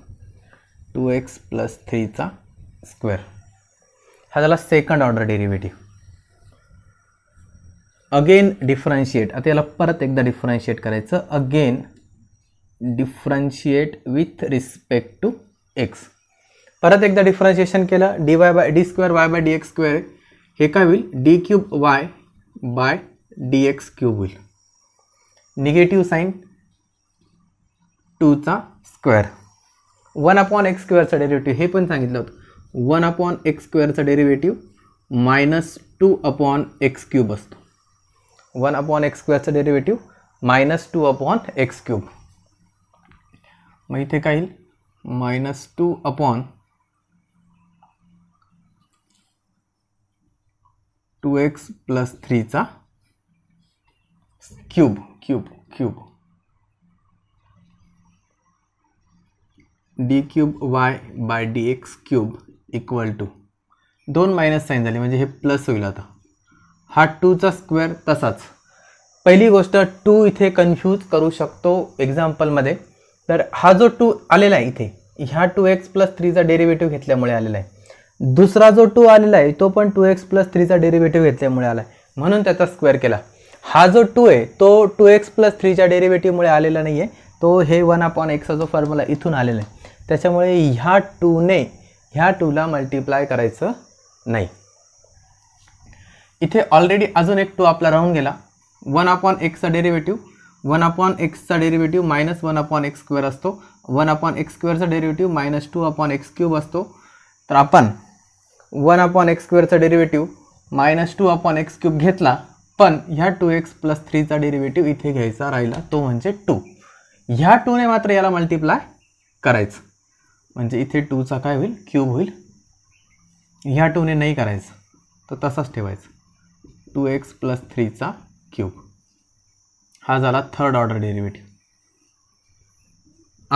two x plus थ्रीचा square हा झाला second order derivative again differentiate आता याला परत एकदा डिफरन्शिएट करायचं again differentiate with respect to x परत एकदा डिफरन्शिएशन केलं d y by d square y by D x square हे काय होईल d cube y by D x cube होईल निगेटिव्ह साईन टूचा स्क्वेअर वन अपॉन एक्स स्क्वेअरचा डेरिव्हेटिव्ह हे पण सांगितलं होतं वन अपॉन एक्स स्क्वेअरचा derivative minus two upon x cube असतो वन अपॉन एक्स स्क्वेअरचा derivative minus two upon x cube मग इथे काय येईल minus two upon two x plus थ्रीचा cube cube cube d cube y by D x cube equal to दोन minus sign झाली म्हणजे हे प्लस होईल आता हा टूचा स्क्वेअर तसाच पहिली गोष्ट टू इथे कन्फ्यूज करू शकतो एक्झाम्पलमध्ये तर हा जो टू आलेला आहे इथे ह्या टू एक्स प्लस थ्रीचा डेरिवेटिव्ह घेतल्यामुळे आलेला आहे दुसरा जो टू आलेला आहे तो पण टू एक्स प्लस थ्रीचा डेरिव्हेटिव्ह घेतल्यामुळे आला आहे म्हणून त्याचा स्क्वेअर केला हा जो टू आहे तो टू एक्स प्लस थ्रीच्या डेरिवेटिव्हमुळे आलेला नाही आहे तो हे वन अपॉन एक्सचा जो फॉर्म्युला इथून आलेला आहे त्याच्यामुळे ह्या टूने ह्या टूला मल्टिप्लाय करायचं नाही इथे ऑलरेडी अजून एक टू आपला राहून गेला वन अपॉन एक्सचा डेरिव्हेटिव्ह वन अपॉन एक्सचा derivative minus one upon x square असतो वन अपॉन एक्स स्क्वेअरचा derivative minus two upon x cube असतो तर आपण वन अपॉन एक्स स्क्वेअरचा derivative minus two upon x cube घेतला पण ह्या टू एक्स प्लस थ्रीचा डेरिव्हेटिव्ह इथे घ्यायचा राहिला तो म्हणजे टू ह्या टूने मात्र याला मल्टिप्लाय करायचं म्हणजे इथे टूचा काय होईल क्यूब होईल ह्या टूने नाही करायचं तर तसाच ठेवायचं टू एक्स प्लस थ्रीचा क्यूब हा झाला थर्ड ऑर्डर डेरिव्हेटिव्ह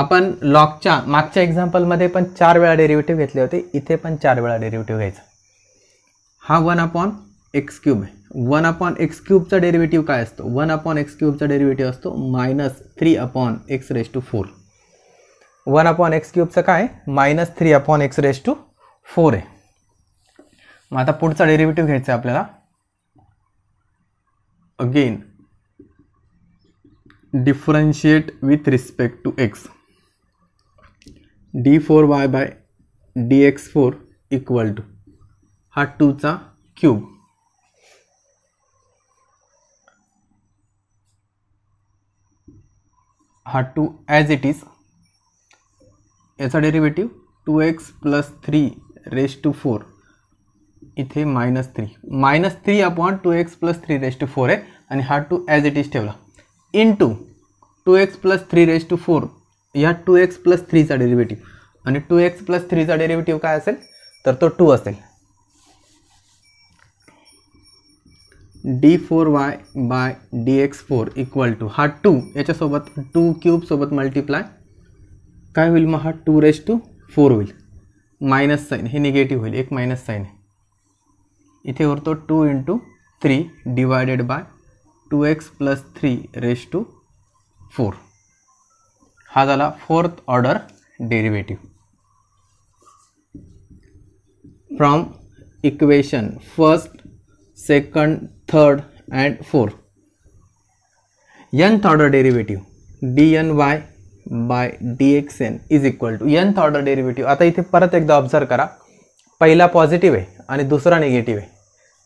आपण लॉकच्या मागच्या एक्झाम्पलमध्ये पण चार वेळा डेरिव्हेटिव्ह घेतले होते इथे पण चार वेळा डेरिव्हेटिव्ह घ्यायचा हा वन अपॉन एक्स क्यूब आहे वन अपॉन एक्स क्यूबचा डेरिव्हेटिव्ह काय असतो वन अपॉन एक्स क्यूबचा डेरिव्हेटिव्ह असतो minus three upon x raise to four one upon x क्यूबचं काय minus three upon x raise to four आहे मग आता पुढचा डेरिव्हेटिव्ह घ्यायचा आहे आपल्याला again differentiate with respect to x d four y by D x four equal to हा टूचा क्यूब हा टू ॲज इट इज याचा derivative two x plus three raise to four इथे minus three minus three upon two x plus three raise to four आहे आणि हा two as it is ठेवला into two x plus three raise to four ह्या two x plus थ्रीचा derivative आणि two x plus थ्रीचा derivative काय असेल तर तो टू असेल d four y by D x four equal to हा टू याच्यासोबत टू क्यूबसोबत मल्टिप्लाय काय होईल मग हा टू रेस टू फोर होईल मायनस साईन हे निगेटिव्ह होईल एक मायनस साईन आहे इथे उरतो two into three divided by two x plus three raise to four हा झाला fourth order derivative from equation first second third and four third order derivative D N Y by D x N is equal to nth order derivative आता इथे परत एकदा observe करा पहिला positive आहे आणि दुसरा निगेटिव आहे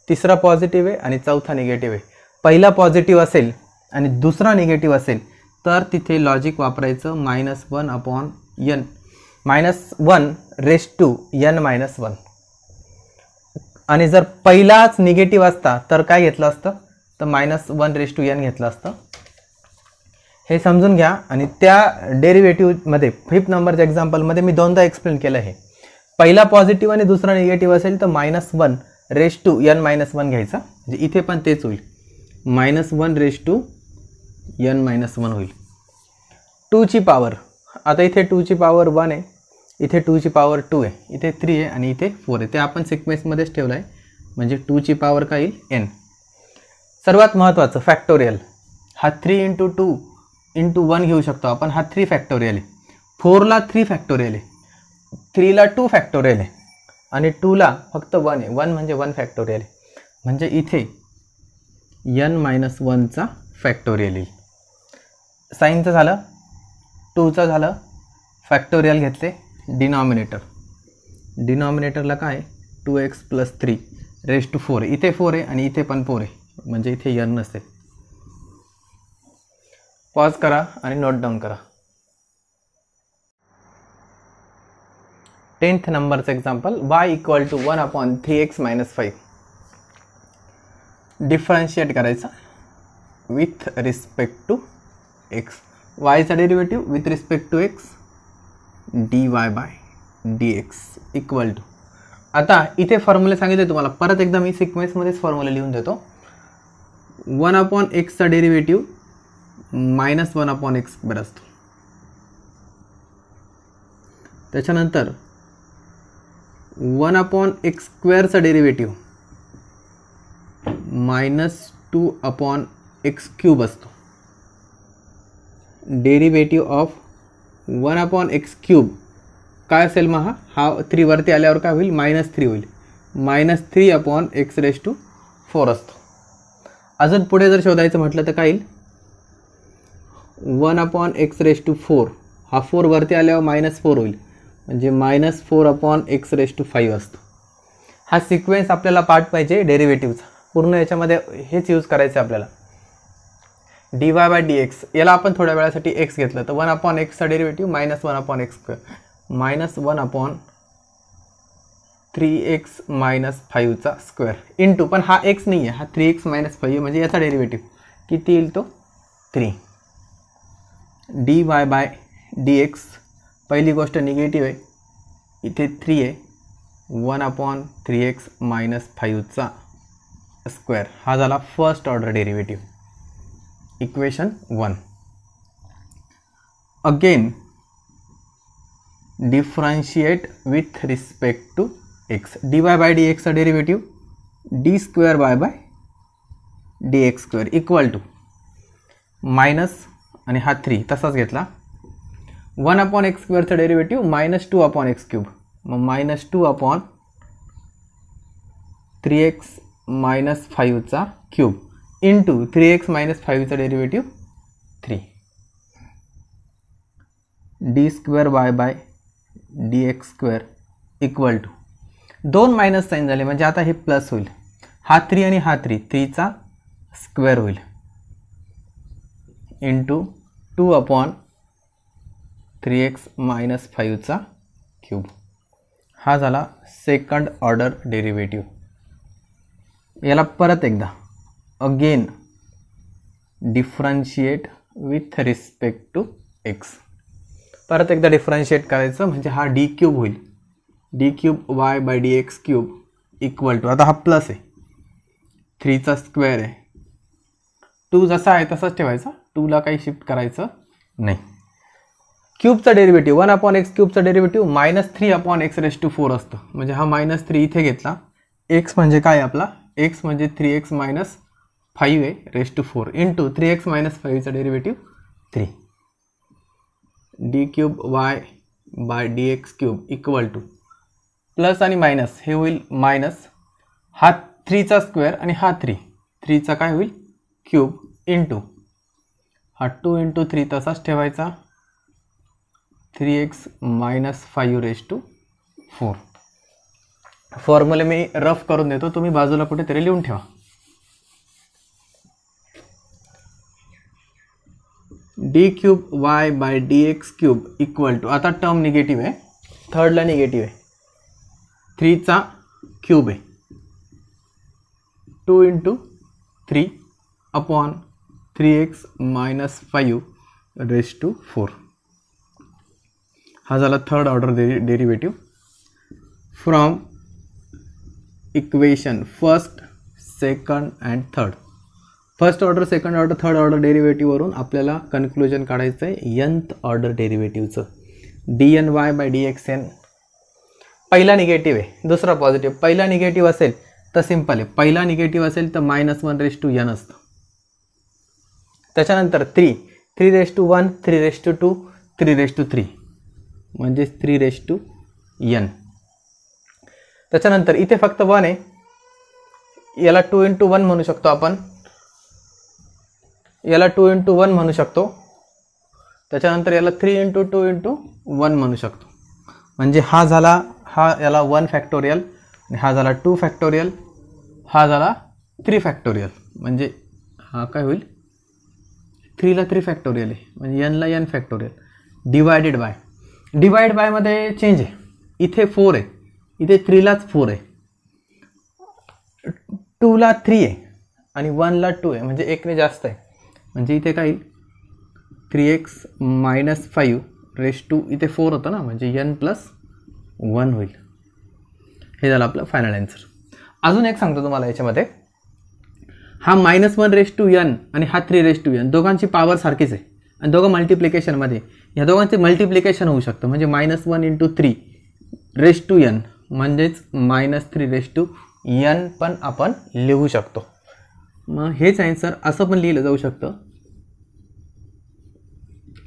तिसरा पॉझिटिव्ह आहे आणि चौथा निगेटिव्ह आहे पहिला पॉझिटिव्ह असेल आणि दुसरा निगेटिव्ह असेल तर तिथे लॉजिक वापरायचं minus one upon n minus one raise to n minus one आणि जर पहिलाच निगेटिव्ह असता तर काय घेतलं असतं तर minus one raise to n घेतलं असतं हे समजून घ्या आणि त्या डेरिव्हेटिव्हमध्ये फिफ्थ नंबरच्या एक्झाम्पलमध्ये मी दोनदा एक्सप्लेन केलं आहे पहिला पॉझिटिव्ह आणि दुसरा निगेटिव्ह असेल तर minus one raise to n minus one घ्यायचा म्हणजे इथे पण तेच होईल minus one raise to n minus one होईल टूची पॉवर आता इथे टूची पॉवर वन आहे इथे टूची पॉवर टू आहे इथे थ्री आहे आणि इथे फोर आहे ते आपण सिक्वेन्समध्येच ठेवलं आहे म्हणजे टूची पॉवर काय येईल एन सर्वात महत्त्वाचं फॅक्टोरियल हा three into two into one घेऊ शकतो आपण हा थ्री फॅक्टोरियल आहे फोरला थ्री फॅक्टोरियल आहे थ्रीला टू फॅक्टोरियल आहे आणि टूला फक्त वन आहे वन म्हणजे वन फॅक्टोरियल आहे म्हणजे इथे यन मायनस वनचा फॅक्टोरियल येईल साईनचं झालं टूचं झालं फॅक्टोरियल घेतले डिनॉमिनेटर डिनॉमिनेटरला काय two x plus three raised to four इथे फोर आहे आणि इथे पण फोर आहे म्हणजे इथे यन नसेल पॉज करा आणि नोट डाऊन करा टेन्थ नंबरचं example y equal to one upon three x minus five differentiate करायचा विथ रिस्पेक्ट टू एक्स वायचा derivative with respect to x d y by D x equal to आता इथे फॉर्म्युले सांगितले तुम्हाला परत एकदा मी सिक्वेन्समध्येच फॉर्म्युले लिहून देतो वन अपॉन एक्सचा derivative minus one upon x square असतो त्याच्यानंतर वन अपॉन एक्स स्क्वेअरचा derivative minus two upon x cube असतो derivative of one upon x cube काय असेल मग हा हा थ्रीवरती आल्यावर काय होईल मायनस थ्री होईल minus three upon x raise to four असतो अजून पुढे जर शोधायचं म्हटलं तर काय येईल one upon x raise to four हा फोर वरती आल्यावर मायनस फोर होईल म्हणजे minus four upon x raise to five असतो हा सिक्वेन्स आपल्याला पार्ट पाहिजे डेरिव्हेटिव्हचा पूर्ण याच्यामध्ये हेच यूज करायचं आहे आपल्याला d y by D x याला आपण थोड्या वेळासाठी एक्स घेतलं तर वन अपॉन एक्सचा derivative minus one upon x square minus one upon three x minus फाईव्हचा स्क्वेअर टू पण हा एक्स नाही आहे हा थ्री एक्स मायनस फाईव्ह म्हणजे याचा डेरिव्हेटिव्ह किती येईल तो three d y by D x पहिली गोष्ट निगेटिव्ह आहे इथे थ्री आहे one upon three x minus फाईव्हचा स्क्वेअर हा झाला first order derivative equation one again differentiate with respect to x d y by d एक्सचा derivative d square by by D x square equal to minus आणि हा three तसाच घेतला one upon x स्क्वेअरचं derivative minus two upon x cube मग minus two upon three x minus फाईव्हचा cube into three x minus फाईव्हचा derivative three d square by by D x square equal to दोन minus sine झाले म्हणजे आता हे plus होईल हा थ्री आणि हा थ्री थ्रीचा स्क्वेअर होईल into two upon three x minus फाईव्हचा क्यूब हा झाला सेकंड ऑर्डर डेरिव्हेटिव्ह याला परत एकदा again differentiate with respect to x परत एकदा डिफरन्शिएट करायचं म्हणजे हा डी क्यूब होईल d cube y by D x cube equal to आता हा प्लस आहे थ्रीचा स्क्वेअर आहे टू जसा आहे तसाच ठेवायचा टूला काही शिफ्ट करायचं नाही क्यूबचा डेरिव्हेटिव्ह वन अपॉन एक्स क्यूबचा derivative minus three upon x raise to four असतं म्हणजे हा मायनस थ्री इथे घेतला एक्स म्हणजे काय आपला एक्स म्हणजे थ्री एक्स मायनस फाईव्ह आहे raise to four into three x minus फाईव्हचा derivative three d cube y by D x cube equal to plus आणि मायनस हे होईल मायनस हा थ्रीचा स्क्वेअर आणि हा थ्री थ्रीचा काय होईल क्यूब इन टू हा टू इंटू थ्री तसाच ठेवायचा three x minus five raise to four फॉर्म्युले मी रफ करून देतो तुम्ही बाजूला कुठेतरी लिहून ठेवा d cube y by D x cube equal to आता टर्म निगेटिव्ह आहे थर्डला निगेटिव्ह आहे थ्रीचा क्यूब आहे two into three upon three x minus five raise to four हा झाला third order deri derivative from equation first second and third first order second order third order डेरिव्हेटिव्हवरून आपल्याला conclusion काढायचं आहे यंथ ऑर्डर डेरिव्हेटिव्हचं d N Y by D x n पहिला negative आहे दुसरा पॉझिटिव्ह पहिला निगेटिव्ह असेल तर सिम्पल आहे पहिला निगेटिव्ह असेल तर minus one raise to n असतं त्याच्यानंतर three three raise to one three raise to two three raise to three म्हणजेच थ्री रेश टू यन त्याच्यानंतर इथे फक्त वन आहे याला टू इंटू वन म्हणू शकतो आपण याला टू इंटू वन म्हणू शकतो त्याच्यानंतर याला three into two into one म्हणू शकतो म्हणजे हा झाला हा याला वन फॅक्टोरियल आणि हा झाला टू फॅक्टोरियल हा झाला थ्री फॅक्टोरियल म्हणजे हा काय होईल थ्रीला थ्री फॅक्टोरियल आहे म्हणजे यनला n factorial divided by divide बायमध्ये चेंज आहे इथे फोर आहे इथे थ्रीलाच फोर आहे टूला थ्री आहे आणि वनला टू आहे म्हणजे एकने जास्त आहे म्हणजे इथे काय three x minus five raise to इथे फोर होतं ना म्हणजे यन प्लस वन होईल हे झालं आपलं फायनल ॲन्सर अजून एक सांगतो तुम्हाला याच्यामध्ये हा minus one raise to n आणि हा थ्री रेस टू यन दोघांची पॉवर सारखीच आहे आणि दोघं मल्टिप्लिकेशनमध्ये ह्या दोघांचे मल्टिप्लिकेशन होऊ शकतं म्हणजे minus one into three raise to n म्हणजेच minus three raise to n पण आपण लिहू शकतो मग हेच आन्सर असं पण लिहिलं जाऊ शकतं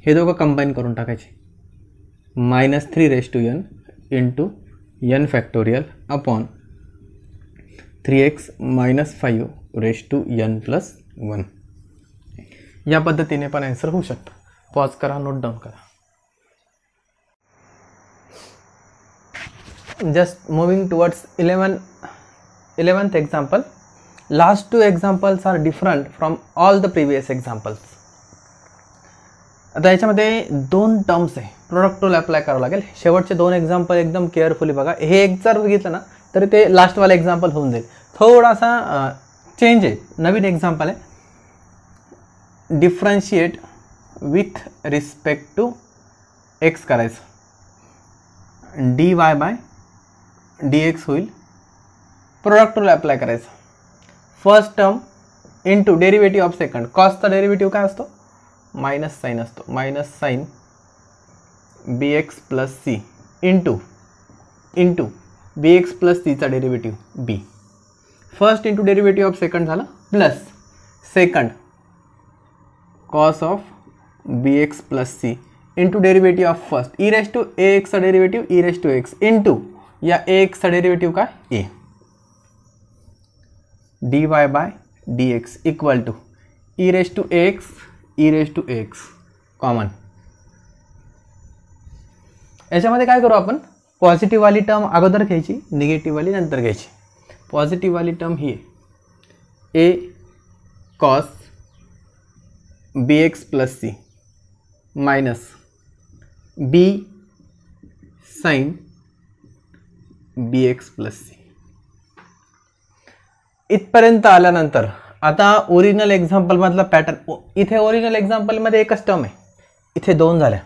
हे दोघं कंबाईन करून टाकायचे minus three raise to n into n factorial upon three x minus five raise to plus one या पद्धतीने पण ॲन्सर होऊ शकतं पॉज करा नोट डाऊन करा just moving towards eleven eleventh example last two examples are different from all the previous examples आता याच्यामध्ये दोन टर्म्स आहे प्रोडक्ट टूल अप्लाय करावं लागेल शेवटचे दोन एक्झाम्पल एकदम केअरफुली बघा हे एक जर बघितलं ना तरी ते वाले एक्झाम्पल होऊन जाईल थोडासा चेंज आहे नवीन एक्झाम्पल आहे differentiate with respect to x करायचं d y by D x होईल प्रोडक्ट रूल अप्लाय करायचं first term into derivative of second कॉस्टचा डेरिव्हेटिव्ह काय असतो मायनस साईन असतो minus sine b x plus c into into b x plus सीचा derivative b first into derivative of second झालं plus second cos of b x plus c into derivative of first e raise to a derivative e raise to x into या a derivative काय ए d y by D x equal to e raise to x e raise to x common याच्यामध्ये काय करू आपण positive पॉझिटिव्हवाली term अगोदर घ्यायची निगेटिव्हवाली नंतर घ्यायची पॉझिटिव्ह वाली टर्म ही आहे a cos b x plus c minus b sine b x plus c इथपर्यंत आल्यानंतर आता ओरिजिनल एक्झाम्पलमधला पॅटर्न इथे ओरिजिनल एक्झाम्पलमध्ये एकच टर्म आहे इथे दोन झाल्या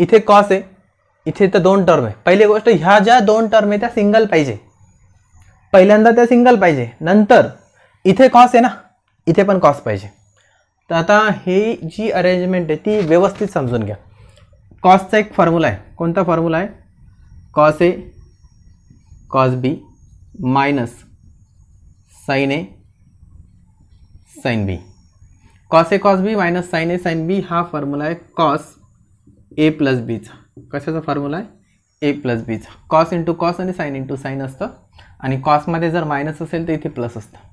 इथे कॉस आहे इथे तर दोन टर्म आहे पहिली गोष्ट ह्या ज्या दोन टर्म आहे त्या सिंगल पाहिजे पहिल्यांदा त्या सिंगल पाहिजे नंतर इथे कॉस आहे ना इथे पण कॉस पाहिजे तर आता हे जी अरेंजमेंट आहे ती व्यवस्थित समजून घ्या कॉसचा एक फॉर्म्युला आहे कोणता फॉर्म्युला आहे cos a cos b minus sine a sine b cos a cos b minus sine a sine b हा फॉर्म्युला आहे कॉस ए प्लस बीचा कशाचा फॉर्म्युला आहे ए प्लस बीचा कॉस इंटू कॉस आणि साईन इंटू साईन असतं आणि कॉसमध्ये जर मायनस असेल तर इथे प्लस असतं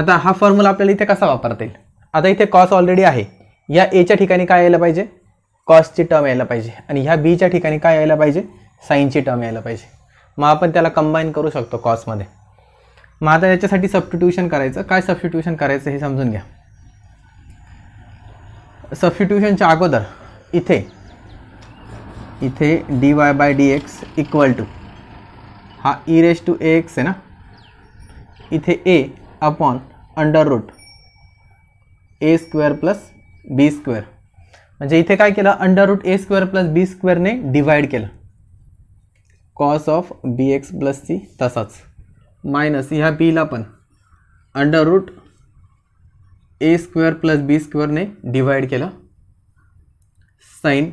आता हा फॉर्म्युला आपल्याला इथे कसा वापरता येईल आता इथे कॉस ऑलरेडी आहे या एच्या ठिकाणी काय यायला पाहिजे कॉसची टर्म यायला पाहिजे आणि ह्या बीच्या ठिकाणी काय यायला पाहिजे साईनची टर्म यायला पाहिजे मग आपण त्याला कंबाईन करू शकतो कॉसमध्ये मग आता याच्यासाठी सबस्टिट्यूशन करायचं काय सबस्टिट्यूशन करायचं हे समजून घ्या सबस्टिट्यूशनच्या अगोदर इथे इथे d y by D x equal to हा e raise to a x आहे ना इथे a upon under root a square plus b square म्हणजे इथे काय केलं under root a square plus b स्क्वेअरने डिवाइड केलं cos of b x plus c तसाच मायनस ह्या बीला पण under root a square plus b स्क्वेअरने डिव्हाइड केलं sine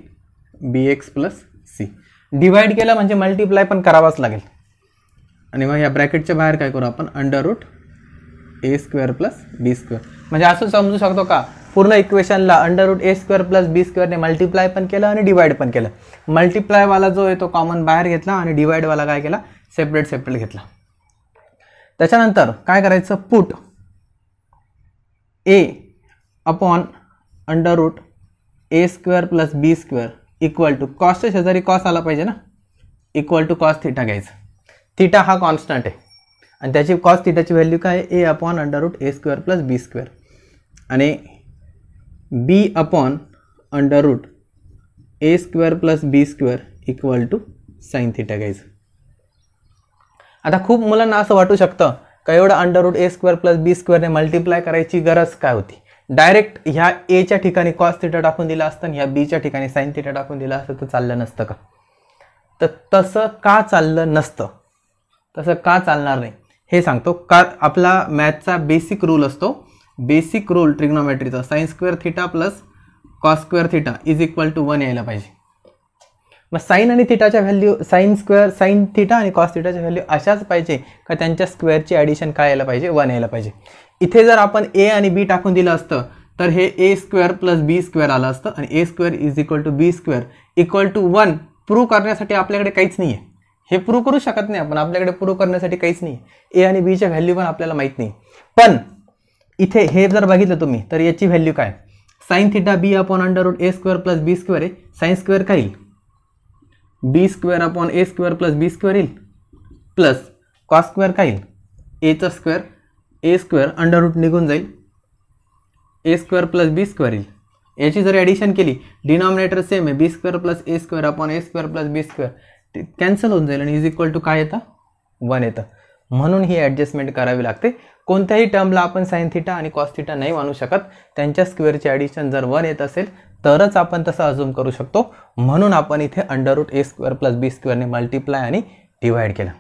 b x plus c divide केलं म्हणजे मल्टिप्लाय पण करावाच लागेल आणि मग या ब्रॅकेटच्या बाहेर काय करू आपण under root a square plus b square म्हणजे असं समजू शकतो का पूर्ण इक्वेशनला under root a square plus b स्क्वेअरने मल्टिप्लाय पण केलं आणि डिवाइड पण केलं मल्टिप्लायवाला जो आहे तो कॉमन बाहेर घेतला आणि डिवाइडवाला काय केला सेपरेट सेपरेट घेतला त्याच्यानंतर काय करायचं put a upon under root a square plus b square equal to कॉस्टच्या शेजारी कॉस्ट आला पाहिजे ना इक्वल टू कॉस्ट थिटा घ्यायचं थीटा हा कॉन्स्टंट आहे आणि त्याची कॉस थिटाची व्हॅल्यू काय आहे a upon under root a square plus b square आणि b upon under root a square plus b square equal to sine theta घ्यायचं आता खूप मुलांना असं वाटू शकतं का एवढं under root a square plus b स्क्वेअरने मल्टिप्लाय करायची गरज काय होती डायरेक्ट ह्या एच्या ठिकाणी कॉस थिटा टाकून दिला असतं आणि ह्या बीच्या ठिकाणी साईन थिटा टाकून दिला असतं तर चाललं नसतं का तर तसं का चाललं नसतं तसं का चालणार नाही हे सांगतो का आपला मॅथचा बेसिक रूल असतो बेसिक रूल ट्रिग्नॉमेट्रीचा sine square theta plus cos square theta is equal to one यायला पाहिजे मग साईन आणि थिटाच्या value sine square sine theta आणि कॉस थिटाच्या व्हॅल्यू अशाच पाहिजे का त्यांच्या स्क्वेअरची ॲडिशन काय यायला पाहिजे वन यायला पाहिजे इथे जर आपण ए आणि बी टाकून दिलं असतं तर हे a square plus b square आलं असतं आणि a square is equal to b square equal to one prove करण्यासाठी आपल्याकडे काहीच नाही आहे हे प्रूव्ह करू शकत नाही आपण आपल्याकडे प्रूव्ह करण्यासाठी काहीच नाही ए आणि बी च्या व्हॅल्यू पण आपल्याला माहीत नाही पण इथे हे जर बघितलं तुम्ही तर याची व्हॅल्यू काय sine theta b upon under root a square plus b square आहे साईन स्क्वेअर काय येईल b square upon a square plus b square येईल प्लस कॉस स्क्वेअर काय येईल एचं square a square under root निघून जाईल a square plus b square येईल याची जर ॲडिशन केली डिनॉमिनेटर सेम आहे b square plus a square upon a square plus b square ते कॅन्सल होऊन जाईल आणि इज इक्वल टू काय येतं वन येतं म्हणून ही ॲडजस्टमेंट करावी लागते कोणत्याही टर्मला आपण साईन थिटा आणि कॉस्थिटा नाही मानू शकत त्यांच्या स्क्वेअरची ॲडिशन जर वन येत असेल तरच आपण तसं अजूम करू शकतो म्हणून आपण इथे under root a square plus b स्क्वेअरने मल्टिप्लाय आणि डिवाइड केलं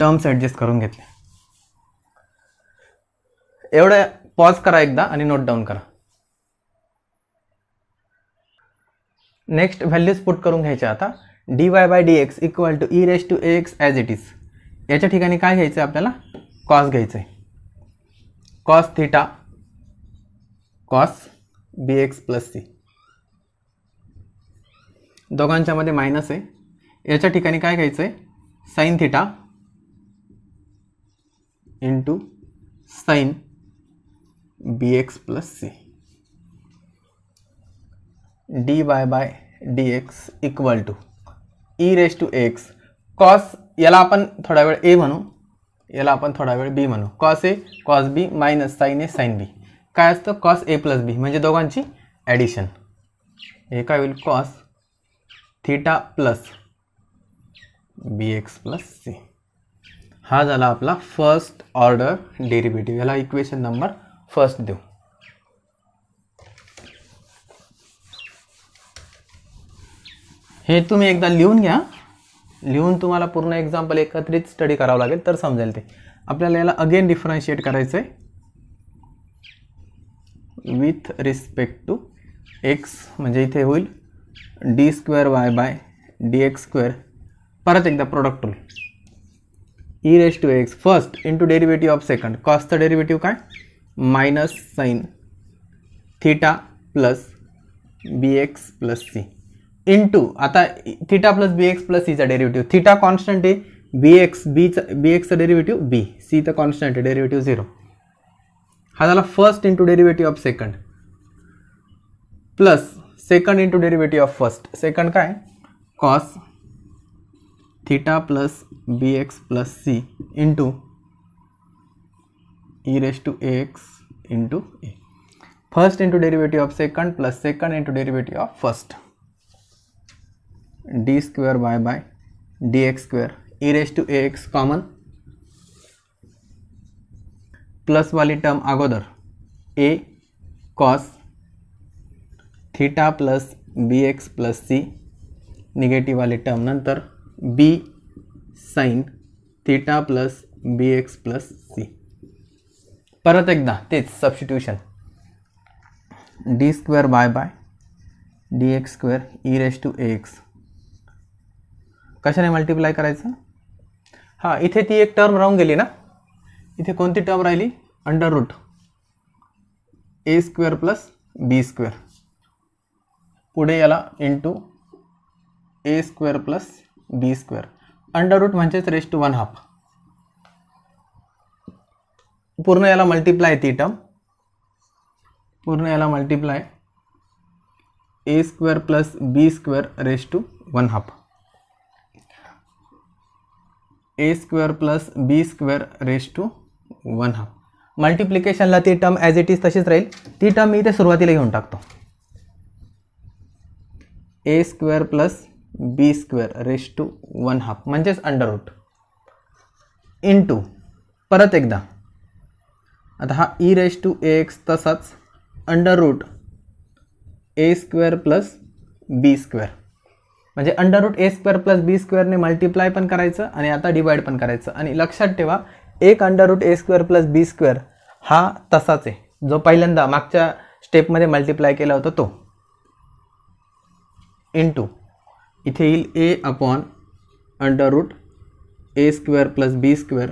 टर्म्स ॲडजस्ट करून घेतले एवढं पॉज करा एकदा आणि नोट डाऊन करा नेक्स्ट व्हॅल्यूज पुट करून घ्यायच्या आता d y by D x equal to e raise to a x as it is याच्या ठिकाणी काय घ्यायचं आहे आपल्याला कॉस घ्यायचं आहे cos theta cos b x plus c दोघांच्यामध्ये मायनस आहे याच्या ठिकाणी काय घ्यायचं आहे sine theta into sine b x plus c d y by D x equal to e raise to x cos याला आपण थोडा वेळ ए म्हणू याला आपण थोडा वेळ बी म्हणू cos a cos b minus sine a sine b काय असतं कॉस ए प्लस बी म्हणजे दोघांची ॲडिशन हे काय होईल कॉस थिटा प्लस बी एक्स प्लस सी हा झाला आपला फर्स्ट ऑर्डर डेरिव्हेटिव्ह याला इक्वेशन नंबर फर्स्ट देऊ हे तुम्ही एकदा लिहून घ्या लिहून तुम्हाला पूर्ण एक्झाम्पल एकत्रित स्टडी करावं लागेल तर समजेल ते आपल्याला याला अगेन डिफरन्शिएट करायचं आहे विथ रिस्पेक्ट टू एक्स म्हणजे इथे होईल d square y by D x square परत एकदा प्रोडक्ट होईल e raise to x first to derivative of second कॉस्टचं डेरिवेटिव काय मायनस साईन थीटा प्लस बी एक्स प्लस सी इंटू आता थिटा प्लस बी x plus सीचा डेरिवेटिव्ह थिटा कॉन्स्टंट आहे b x बीचा b एक्सचा डेरिवेटिव्ह बी सी तर constant आहे zero हा झाला first into derivative of second plus second into derivative of first second काय cos theta plus B x plus c into e raise to x into a first into derivative of second plus second into derivative of first d square by by D x square e raise to a x common प्लसवाली term अगोदर a cos theta plus B x plus c negative वाली term नंतर b sine theta plus बी x plus c परत एकदा तेच substitution d square by by D x square e raise to a x कशाने multiply करायचं हां इथे ती एक टर्म राहून गेली ना इथे कोणती टर्म राहिली under root a square plus b square पुढे याला into a square plus b square under root म्हणजेच रेस्ट टू वन हाफ पूर्ण याला मल्टिप्लाय ती टर्म पूर्ण याला multiply a square plus b square raise to one half a square plus b square raise to one half मल्टिप्लिकेशनला ती term as it is तशीच राहील ती टर्म मी इथे सुरुवातीला घेऊन टाकतो a square plus b square raise to one half म्हणजेच अंडर रूट इन टू परत एकदा आता हा e raise to a x तसाच under root a square plus b square म्हणजे under root a square plus b स्क्वेअरने multiply पण करायचं आणि आता डिवाईड पण करायचं आणि लक्षात ठेवा एक under root a square plus b square हा तसाच आहे जो पहिल्यांदा मागच्या स्टेपमध्ये मल्टिप्लाय केला होता तो इंटू इथे येईल a upon under root a square plus b square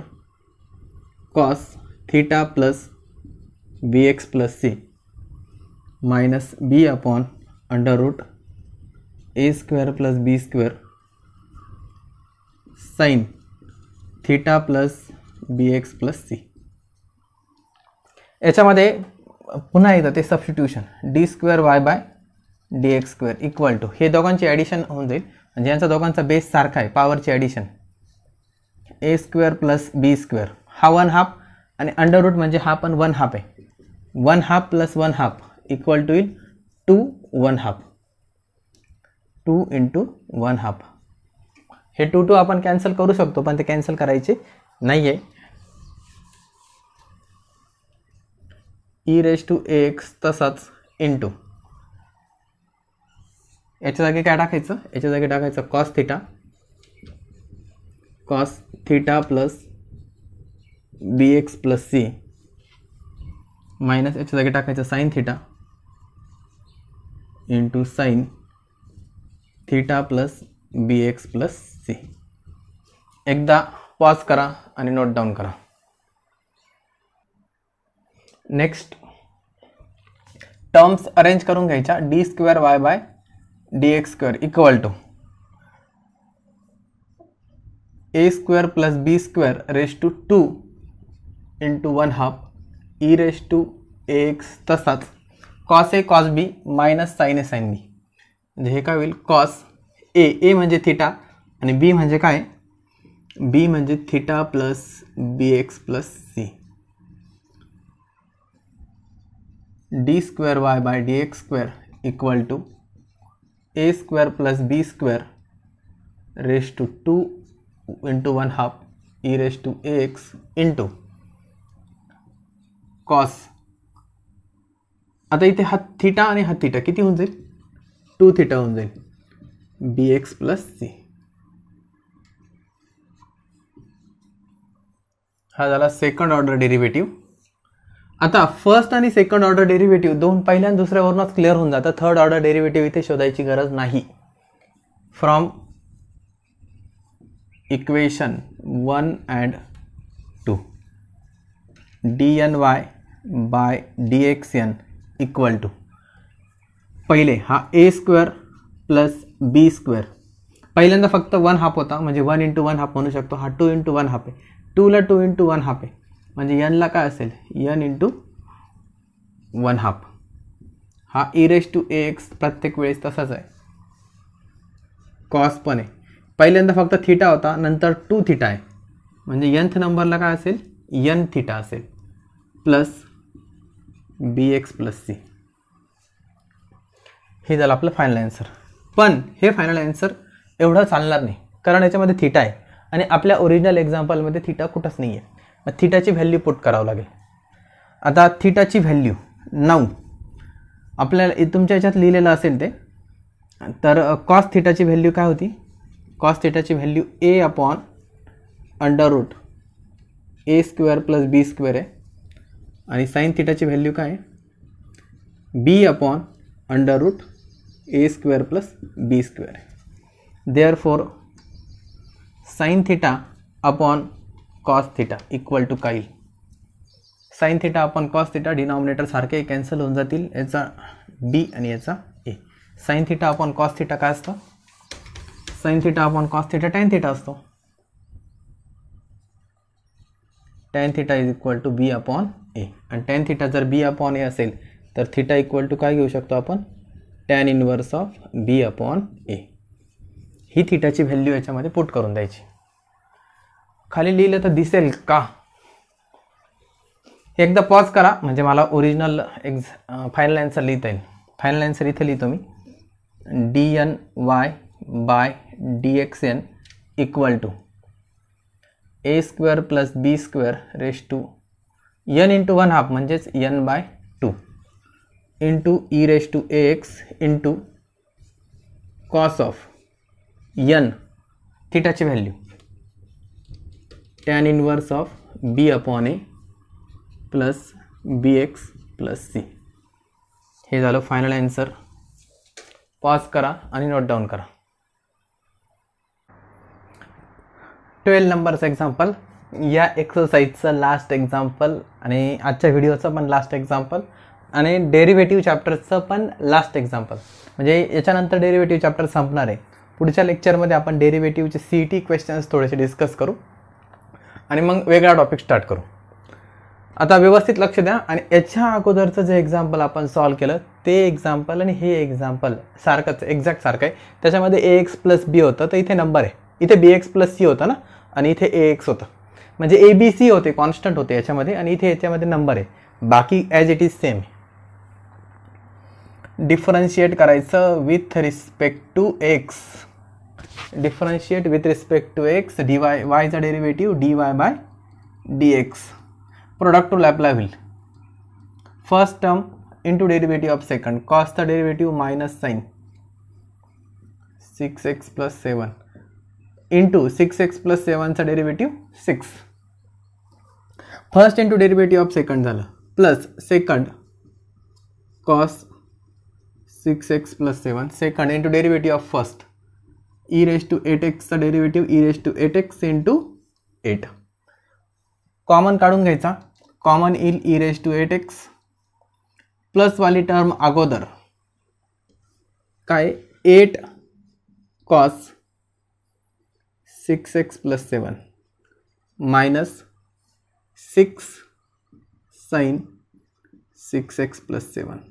cos theta plus B x plus c minus b upon under root a square plus b square sine theta plus B x plus c याच्यामध्ये पुन्हा येतं ते substitution d square y by D x square equal to हे दोघांची addition होऊन जाईल म्हणजे यांचा दोघांचा बेस सारखा आहे पॉवरची addition a square plus b square हा वन हाफ आणि अंडर रूट म्हणजे हा पण वन हाफ आहे one half plus one half equal to इल two one half two into one half हे टू टू आपण कॅन्सल करू शकतो पण ते कॅन्सल करायचे नाही आहे ई रेस टू एक्स तसाच इंटू याच्या जागी काय टाकायचं याच्या जागी टाकायचं cos theta cos theta plus बी एक्स प्लस सी मायनस याच्या जागी टाकायचं sine theta into sine theta plus बी एक्स प्लस सी एकदा पॉज करा आणि नोट डाऊन करा नेक्स्ट टर्म्स अरेंज करून घ्यायच्या d square y by D x square equal to a square plus b square raise to two into one half e raise to a x तसाच cos a cos b minus sine a sine b म्हणजे हे काय होईल cos A ए म्हणजे theta आणि b म्हणजे काय b म्हणजे theta plus B x plus c d square y by D x square equal to a square plus b square raise to two into one half e raise to a x into cos आता इथे हा theta आणि हा theta किती होऊन जाईल to theta होऊन जाईल बी एक्स प्लस सी हा झाला सेकंड ऑर्डर डेरिव्हेटिव्ह आता फर्स्ट आणि सेकंड ऑर्डर डेरिव्हेटिव्ह दोन पहिल्या दुसऱ्यावरूनच क्लिअर होऊन जातं थर्ड ऑर्डर डेरिव्हेटिव्ह इथे शोधायची गरज नाही from equation one and two d N Y by D x n equal to पहिले हा a square plus b square पहिल्यांदा फक्त वन हाफ होता म्हणजे वन इंटू वन हाफ म्हणू शकतो हा टू इंटू वन हाफ आहे टूला टू इंटू वन हाफ आहे म्हणजे यनला काय असेल यन इंटू वन हाफ हा इरेश टू ए एक्स प्रत्येक वेळेस तसाच आहे कॉस पण आहे पहिल्यांदा फक्त थिटा होता नंतर टू थिटा आहे म्हणजे यंथ नंबरला काय असेल यन थिटा असेल प्लस बी एक्स प्लस सी हे झालं आपलं फायनल आन्सर पण हे फायनल आन्सर एवढं चालणार नाही कारण याच्यामध्ये थिटा आहे आणि आपल्या ओरिजिनल एक्झाम्पलमध्ये थिटा कुठंच नाही आहे मग थिटाची व्हॅल्यू पुट करावं लागेल आता थिटाची व्हॅल्यू नऊ आपल्याला तुमच्या याच्यात लिहिलेलं असेल ते तर कॉस थिटाची व्हॅल्यू काय होती कॉस थिटाची value a upon under root a square plus b square आहे आणि साईन थिटाची व्हॅल्यू काय आहे b upon under root a plus b plus b square. Four sine theta upon cos theta equal to काही sine theta upon cos theta denominator सारखे cancel होऊन जातील याचा बी आणि याचा a sine theta upon cos theta काय असतं sine theta upon cos theta tan theta असतो tan theta is equal to b upon a आणि टेन थिटा जर बी अपॉन ए असेल तर थिटा इक्वल टू काय घेऊ शकतो आपण tan inverse of b upon a ही थिटाची व्हॅल्यू याच्यामध्ये पुट करून द्यायची खाली लिहिलं तर दिसेल का एकदा पॉज करा म्हणजे मला ओरिजिनल एक्झ फायनल आन्सर लिहिता येईल फायनल आन्सर इथे लिहितो मी d N Y by D x n equal to a square plus b square raise to n into one half म्हणजेच n by two into e raise to a x into cos of n ची value tan inverse of b upon a plus B x plus C हे झालं final answer pause करा आणि note down करा twelve नंबरचं example या एक्सरसाइजचं last example आणि आजच्या व्हिडिओचं पण लास्ट एक्झाम्पल आणि डेरिव्हेटिव्ह चॅप्टरचं पण लास्ट एक्झाम्पल म्हणजे याच्यानंतर डेरिव्हेटिव्ह चॅप्टर संपणार आहे पुढच्या लेक्चरमध्ये आपण डेरिव्हेटिव्हचे सी टी क्वेश्चन्स थोडेसे डिस्कस करू आणि मग वेगळा टॉपिक स्टार्ट करू आता व्यवस्थित लक्ष द्या आणि याच्या अगोदरचं जे एक्झाम्पल आपण सॉल्व केलं ते एक्झाम्पल आणि हे एक्झाम्पल सारखंच एक्झॅक्ट सारखं आहे त्याच्यामध्ये ए एक्स प्लस बी होतं तर इथे नंबर आहे इथे बी एक्स प्लस सी होतं ना आणि इथे ए एक्स होतं म्हणजे ए बी सी होते कॉन्स्टंट होते याच्यामध्ये आणि इथे याच्यामध्ये नंबर आहे बाकी ॲज इट इज सेम आहे डिफरन्शिएट करायचं with respect to x differentiate with respect to x d y वायचा derivative d y by D x product to apply होईल first term into derivative of second the derivative minus sine six x plus seven into six x plus सेवनचा derivative six first into derivative of second झालं plus second cos six x plus seven second into derivative of first e raise to eight एक्सचा derivative e raise to eight x into eight common काढून घ्यायचा common इल e raise to eight x प्लसवाली term अगोदर काय eight cos six x plus seven minus six sine six x plus seven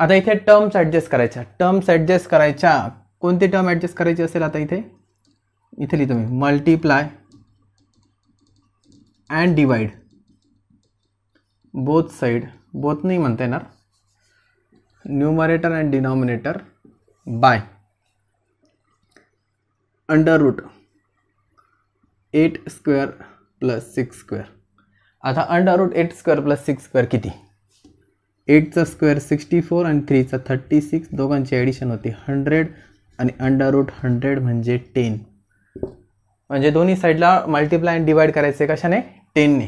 आता इथे terms adjust करायच्या terms adjust करायच्या कोणती टर्म ॲडजस्ट करायची असेल आता इथे इथे लिहितो मी multiply and divide both side both नाही म्हणता येणार numerator and denominator by under root eight square plus six square आता under root eight square plus six square किती एटचा स्क्वेअर सिक्स्टी फोर आणि थ्रीचा थर्टी सिक्स दोघांची ॲडिशन होती हंड्रेड आणि अंडर रूट हंड्रेड म्हणजे टेन म्हणजे दोन्ही साईडला मल्टिप्लाय आणि डिवाईड करायचे कशाने टेनने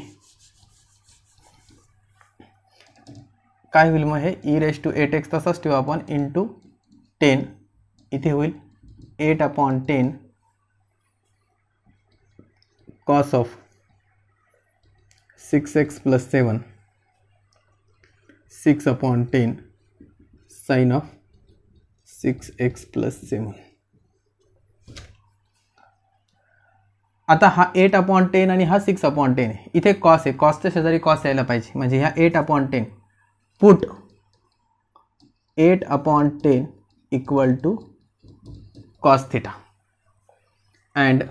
काय होईल मग हे e raise to eight x तसंच ठेवू आपण इन टू टेन इथे होईल eight upon ten cos of six x plus seven six upon ten sine of six x plus seven आता हा एट अपॉन टेन आणि हा सिक्स अपॉन टेन इथे कॉस आहे कॉसच्या शेजारी कॉस यायला पाहिजे म्हणजे ह्या eight upon ten put eight upon ten equal to cos theta and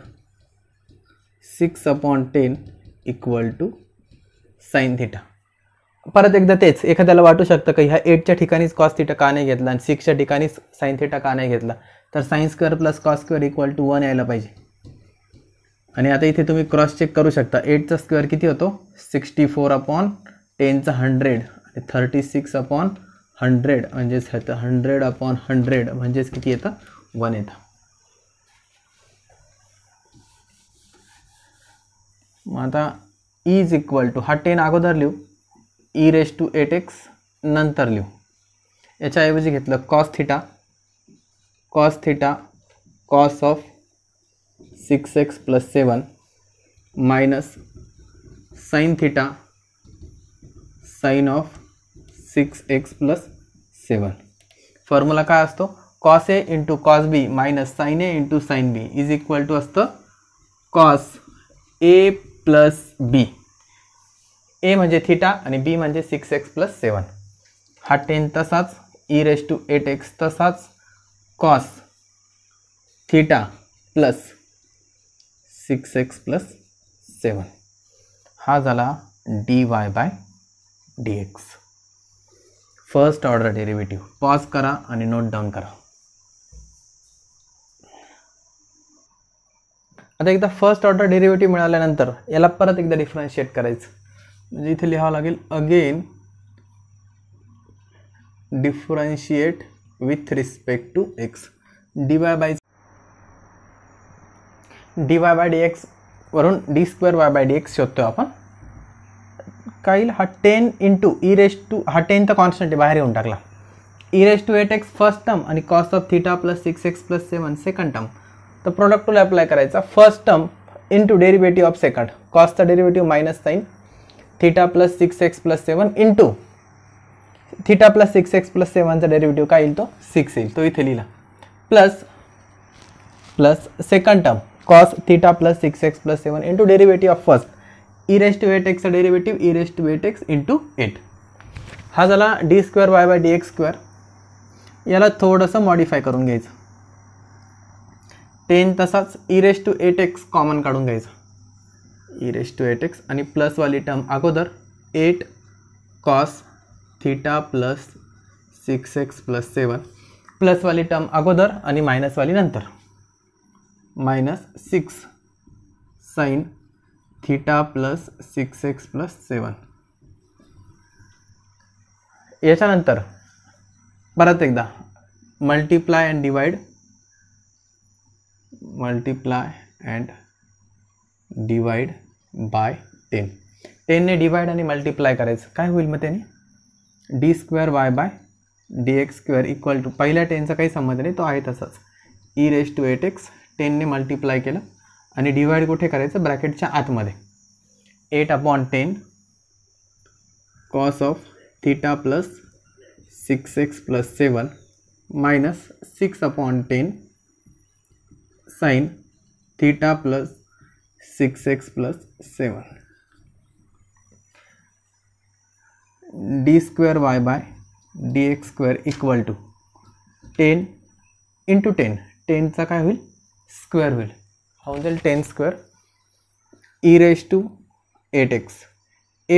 six upon ten equal to sine theta परत एकदा तेच एखाद्याला वाटू शकतं की ह्या एटच्या ठिकाणीच कॉस थिटा का नाही घेतला आणि सिक्सच्या ठिकाणीच साईन थिटा का नाही घेतला तर sine square plus cos square equal to one यायला पाहिजे आणि आता इथे तुम्ही क्रॉस चेक करू शकता एटचा स्क्वेअर किती होतो सिक्स्टी फोर अपॉन टेनचा हंड्रेड आणि थर्टी सिक्स अपॉन हंड्रेड म्हणजेच ह्याचं हंड्रेड अपॉन हंड्रेड म्हणजेच किती येतं वन येतं मग आता इज इक्वल टू हा टेन अगोदर लिहू e raise to eight x नंतर लिहू याच्याऐवजी घेतलं cos theta cos theta cos of six x plus seven minus sine theta sine of six x plus seven formula काय असतो cos a into cos b minus sine a into sine b is equal to असतं cos a plus b a म्हणजे theta आणि b म्हणजे six x plus seven हा ten तसाच e raise to eight x तसाच cos theta plus six x plus seven हा झाला d y by D x first order derivative pause करा आणि नोट डाऊन करा आता एकदा फर्स्ट ऑर्डर डेरिव्हेटिव्ह मिळाल्यानंतर याला परत एकदा डिफरन्शिएट करायचं म्हणजे इथे लिहावं लागेल again differentiate with respect to x d y by d y by D x वरून d square y by D x शोधतो आपण काय हा ten into e raise to हा टेन तर कॉन्स्टंट बाहेर येऊन टाकला e raise to eight x first term आणि cos of theta plus six x plus seven second term तर प्रोडक्ट टूला अप्लाय करायचा first term into derivative of second कॉस्टचा derivative minus sine theta plus six x plus seven into theta plus six x plus सेवनचा derivative काय येईल तो six येईल तो इथे लिहिला plus plus second term cos theta plus six x plus seven into derivative of first raise to eight एक्सचा derivative raise to eight x into eight हा झाला d square y by D x square याला थोडंसं modify करून घ्यायचं ten तसाच raise to eight x common काढून घ्यायचं इरेश टू एट एक्स आणि प्लसवाली टर्म अगोदर eight cos theta plus six x plus seven प्लसवाली टर्म अगोदर आणि मायनसवाली नंतर minus six sine theta plus six x plus seven याच्यानंतर परत एकदा multiply and divide multiply and divide by ten टेनने डिवाइड आणि मल्टिप्लाय करायचं काय होईल मग त्याने d square y by D x square equal to पहिल्या टेनचा काही संबंध नाही तो आहे तसाच e raise to eight x टेनने मल्टिप्लाय केलं आणि डिवाइड कुठे करायचं ब्रॅकेटच्या आतमध्ये eight upon ten cos of theta plus six x plus seven minus six upon ten sine theta plus six x plus seven d square y by D x square equal to ten into ten टेनचा काय होईल square होईल हा होऊन जाईल ten square e raise to eight x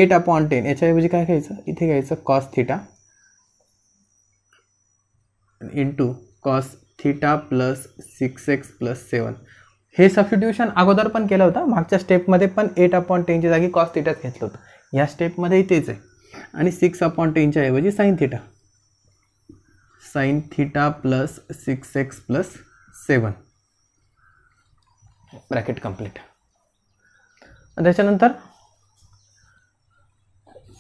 eight upon ten याच्याऐवजी काय घ्यायचं इथे घ्यायचं cos theta into cos theta plus six x plus seven हे सबस्टिट्यूशन अगोदर पण केलं होतं मागच्या स्टेपमध्ये पण एट अपॉन टेनच्या जागी कॉस थिटाच घेतलं होतं या स्टेपमध्येही तेच आहे आणि सिक्स अपॉन टेनच्या ऐवजी sine theta sine theta plus six x plus seven bracket complete त्याच्यानंतर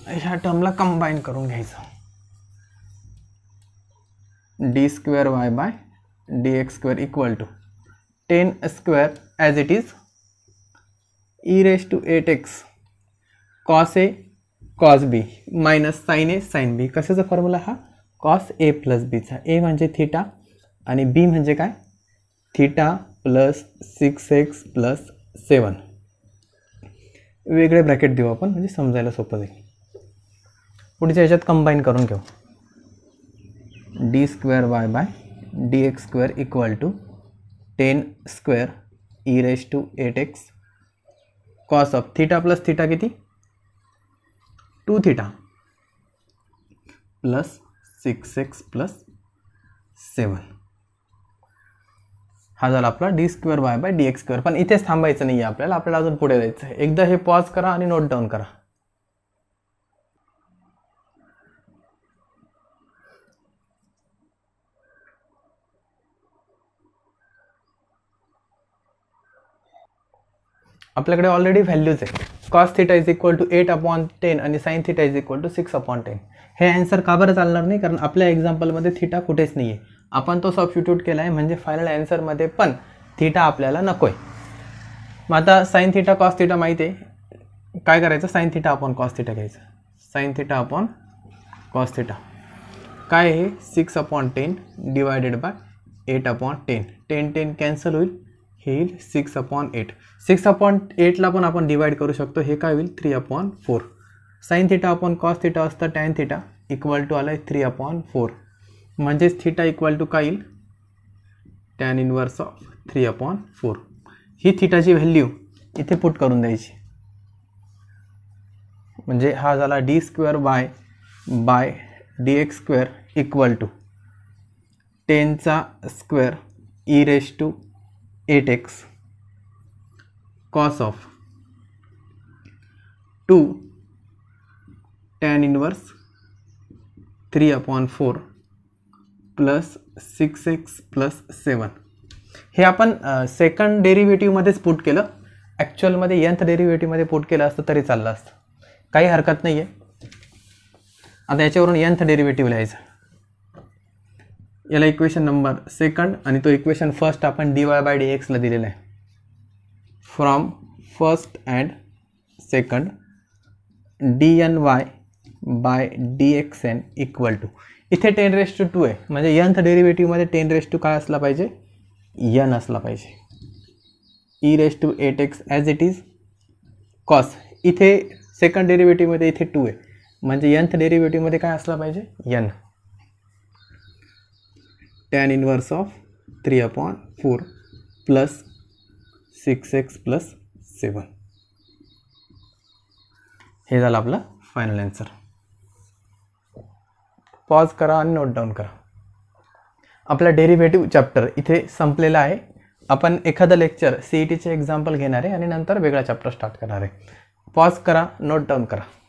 ह्या टर्मला कंबाईन करून घ्यायचं d square y by D x square equal to ten 10 square it is is e to eight x cos a cos b minus sine a sine b कशाचा formula हा cos a plus बीचा ए म्हणजे theta आणि b म्हणजे काय theta plus six x plus seven वेगळे bracket देऊ आपण म्हणजे समजायला सोपं जाईल पुढच्या याच्यात कंबाईन करून घेऊ d square y by D x square equal to ten square e raise to eight x cos of theta plus theta किती two theta plus six x plus seven हा झाला आपला d square by by D x square पण इथेच थांबायचं नाही आहे आपल्याला आपल्याला अजून पुढे जायचं आहे एकदा हे पॉज करा आणि नोट डाऊन करा आपल्याकडे ऑलरेडी व्हॅल्यूज आहे cos theta is equal to eight upon ten आणि sine theta is equal to six upon ten हे अँसर का बरं चालणार नाही कारण आपल्या एक्झाम्पलमध्ये थिटा कुठेच नाही आहे आपण तो सबस्टिट्यूट केला आहे म्हणजे फायनल अँसरमध्ये पण थिटा आपल्याला नको आहे मग आता साईन थिटा कॉस थिटा माहिती आहे काय करायचं sine theta upon cos theta घ्यायचं sine theta upon cos theta काय आहे six upon ten divided by eight upon ten ten ten cancel होईल येईल six upon eight six upon एटला पण आपण डिवाइड करू शकतो हे काय होईल three upon four sine theta upon cos theta असतं टॅन थिटा इक्वल टू आला आहे थ्री अपॉन फोर म्हणजेच थिटा इक्वल टू काय येईल tan inverse of three upon four ही थिटाची व्हॅल्यू इथे पुट करून द्यायची म्हणजे हा झाला d square by by D x square equal to टेनचा square e raise to eight x cos of two tan inverse three upon four plus six x plus seven हे आपण सेकंड डेरिव्हेटिव्हमध्येच पुट केलं ॲक्च्युअलमध्ये nth डेरिव्हेटिव्हमध्ये put केलं असतं तरी चाललं असतं काही हरकत नाही आहे आता याच्यावरून यंथ डेरिव्हेटिव्ह लिहायचं याला इक्वेशन नंबर सेकंड आणि तो इक्वेशन फर्स्ट आपण डी वाय बाय डी एक्सला दिलेला आहे from first and second d N Y by D x n equal to इथे टेन रेस टू टू आहे म्हणजे यंथ डेरिव्हेटिव्हमध्ये टेन रेस टू काय असला पाहिजे यन असला पाहिजे e raise to eight x as it is cos इथे सेकंड डेरिव्हेटिव्हमध्ये इथे टू आहे म्हणजे यंथ डेरिव्हेटिव्हमध्ये काय असला पाहिजे n tan inverse of three upon four plus six x plus seven हे झालं आपलं फायनल ॲन्सर पॉज करा आणि नोट डाऊन करा आपला डेरिव्हेटिव्ह चॅप्टर इथे संपलेला आहे आपण एखादं लेक्चर ई टीचे एक्झाम्पल घेणार आहे आणि नंतर वेगळा चॅप्टर स्टार्ट करणार आहे पॉज करा नोट डाऊन करा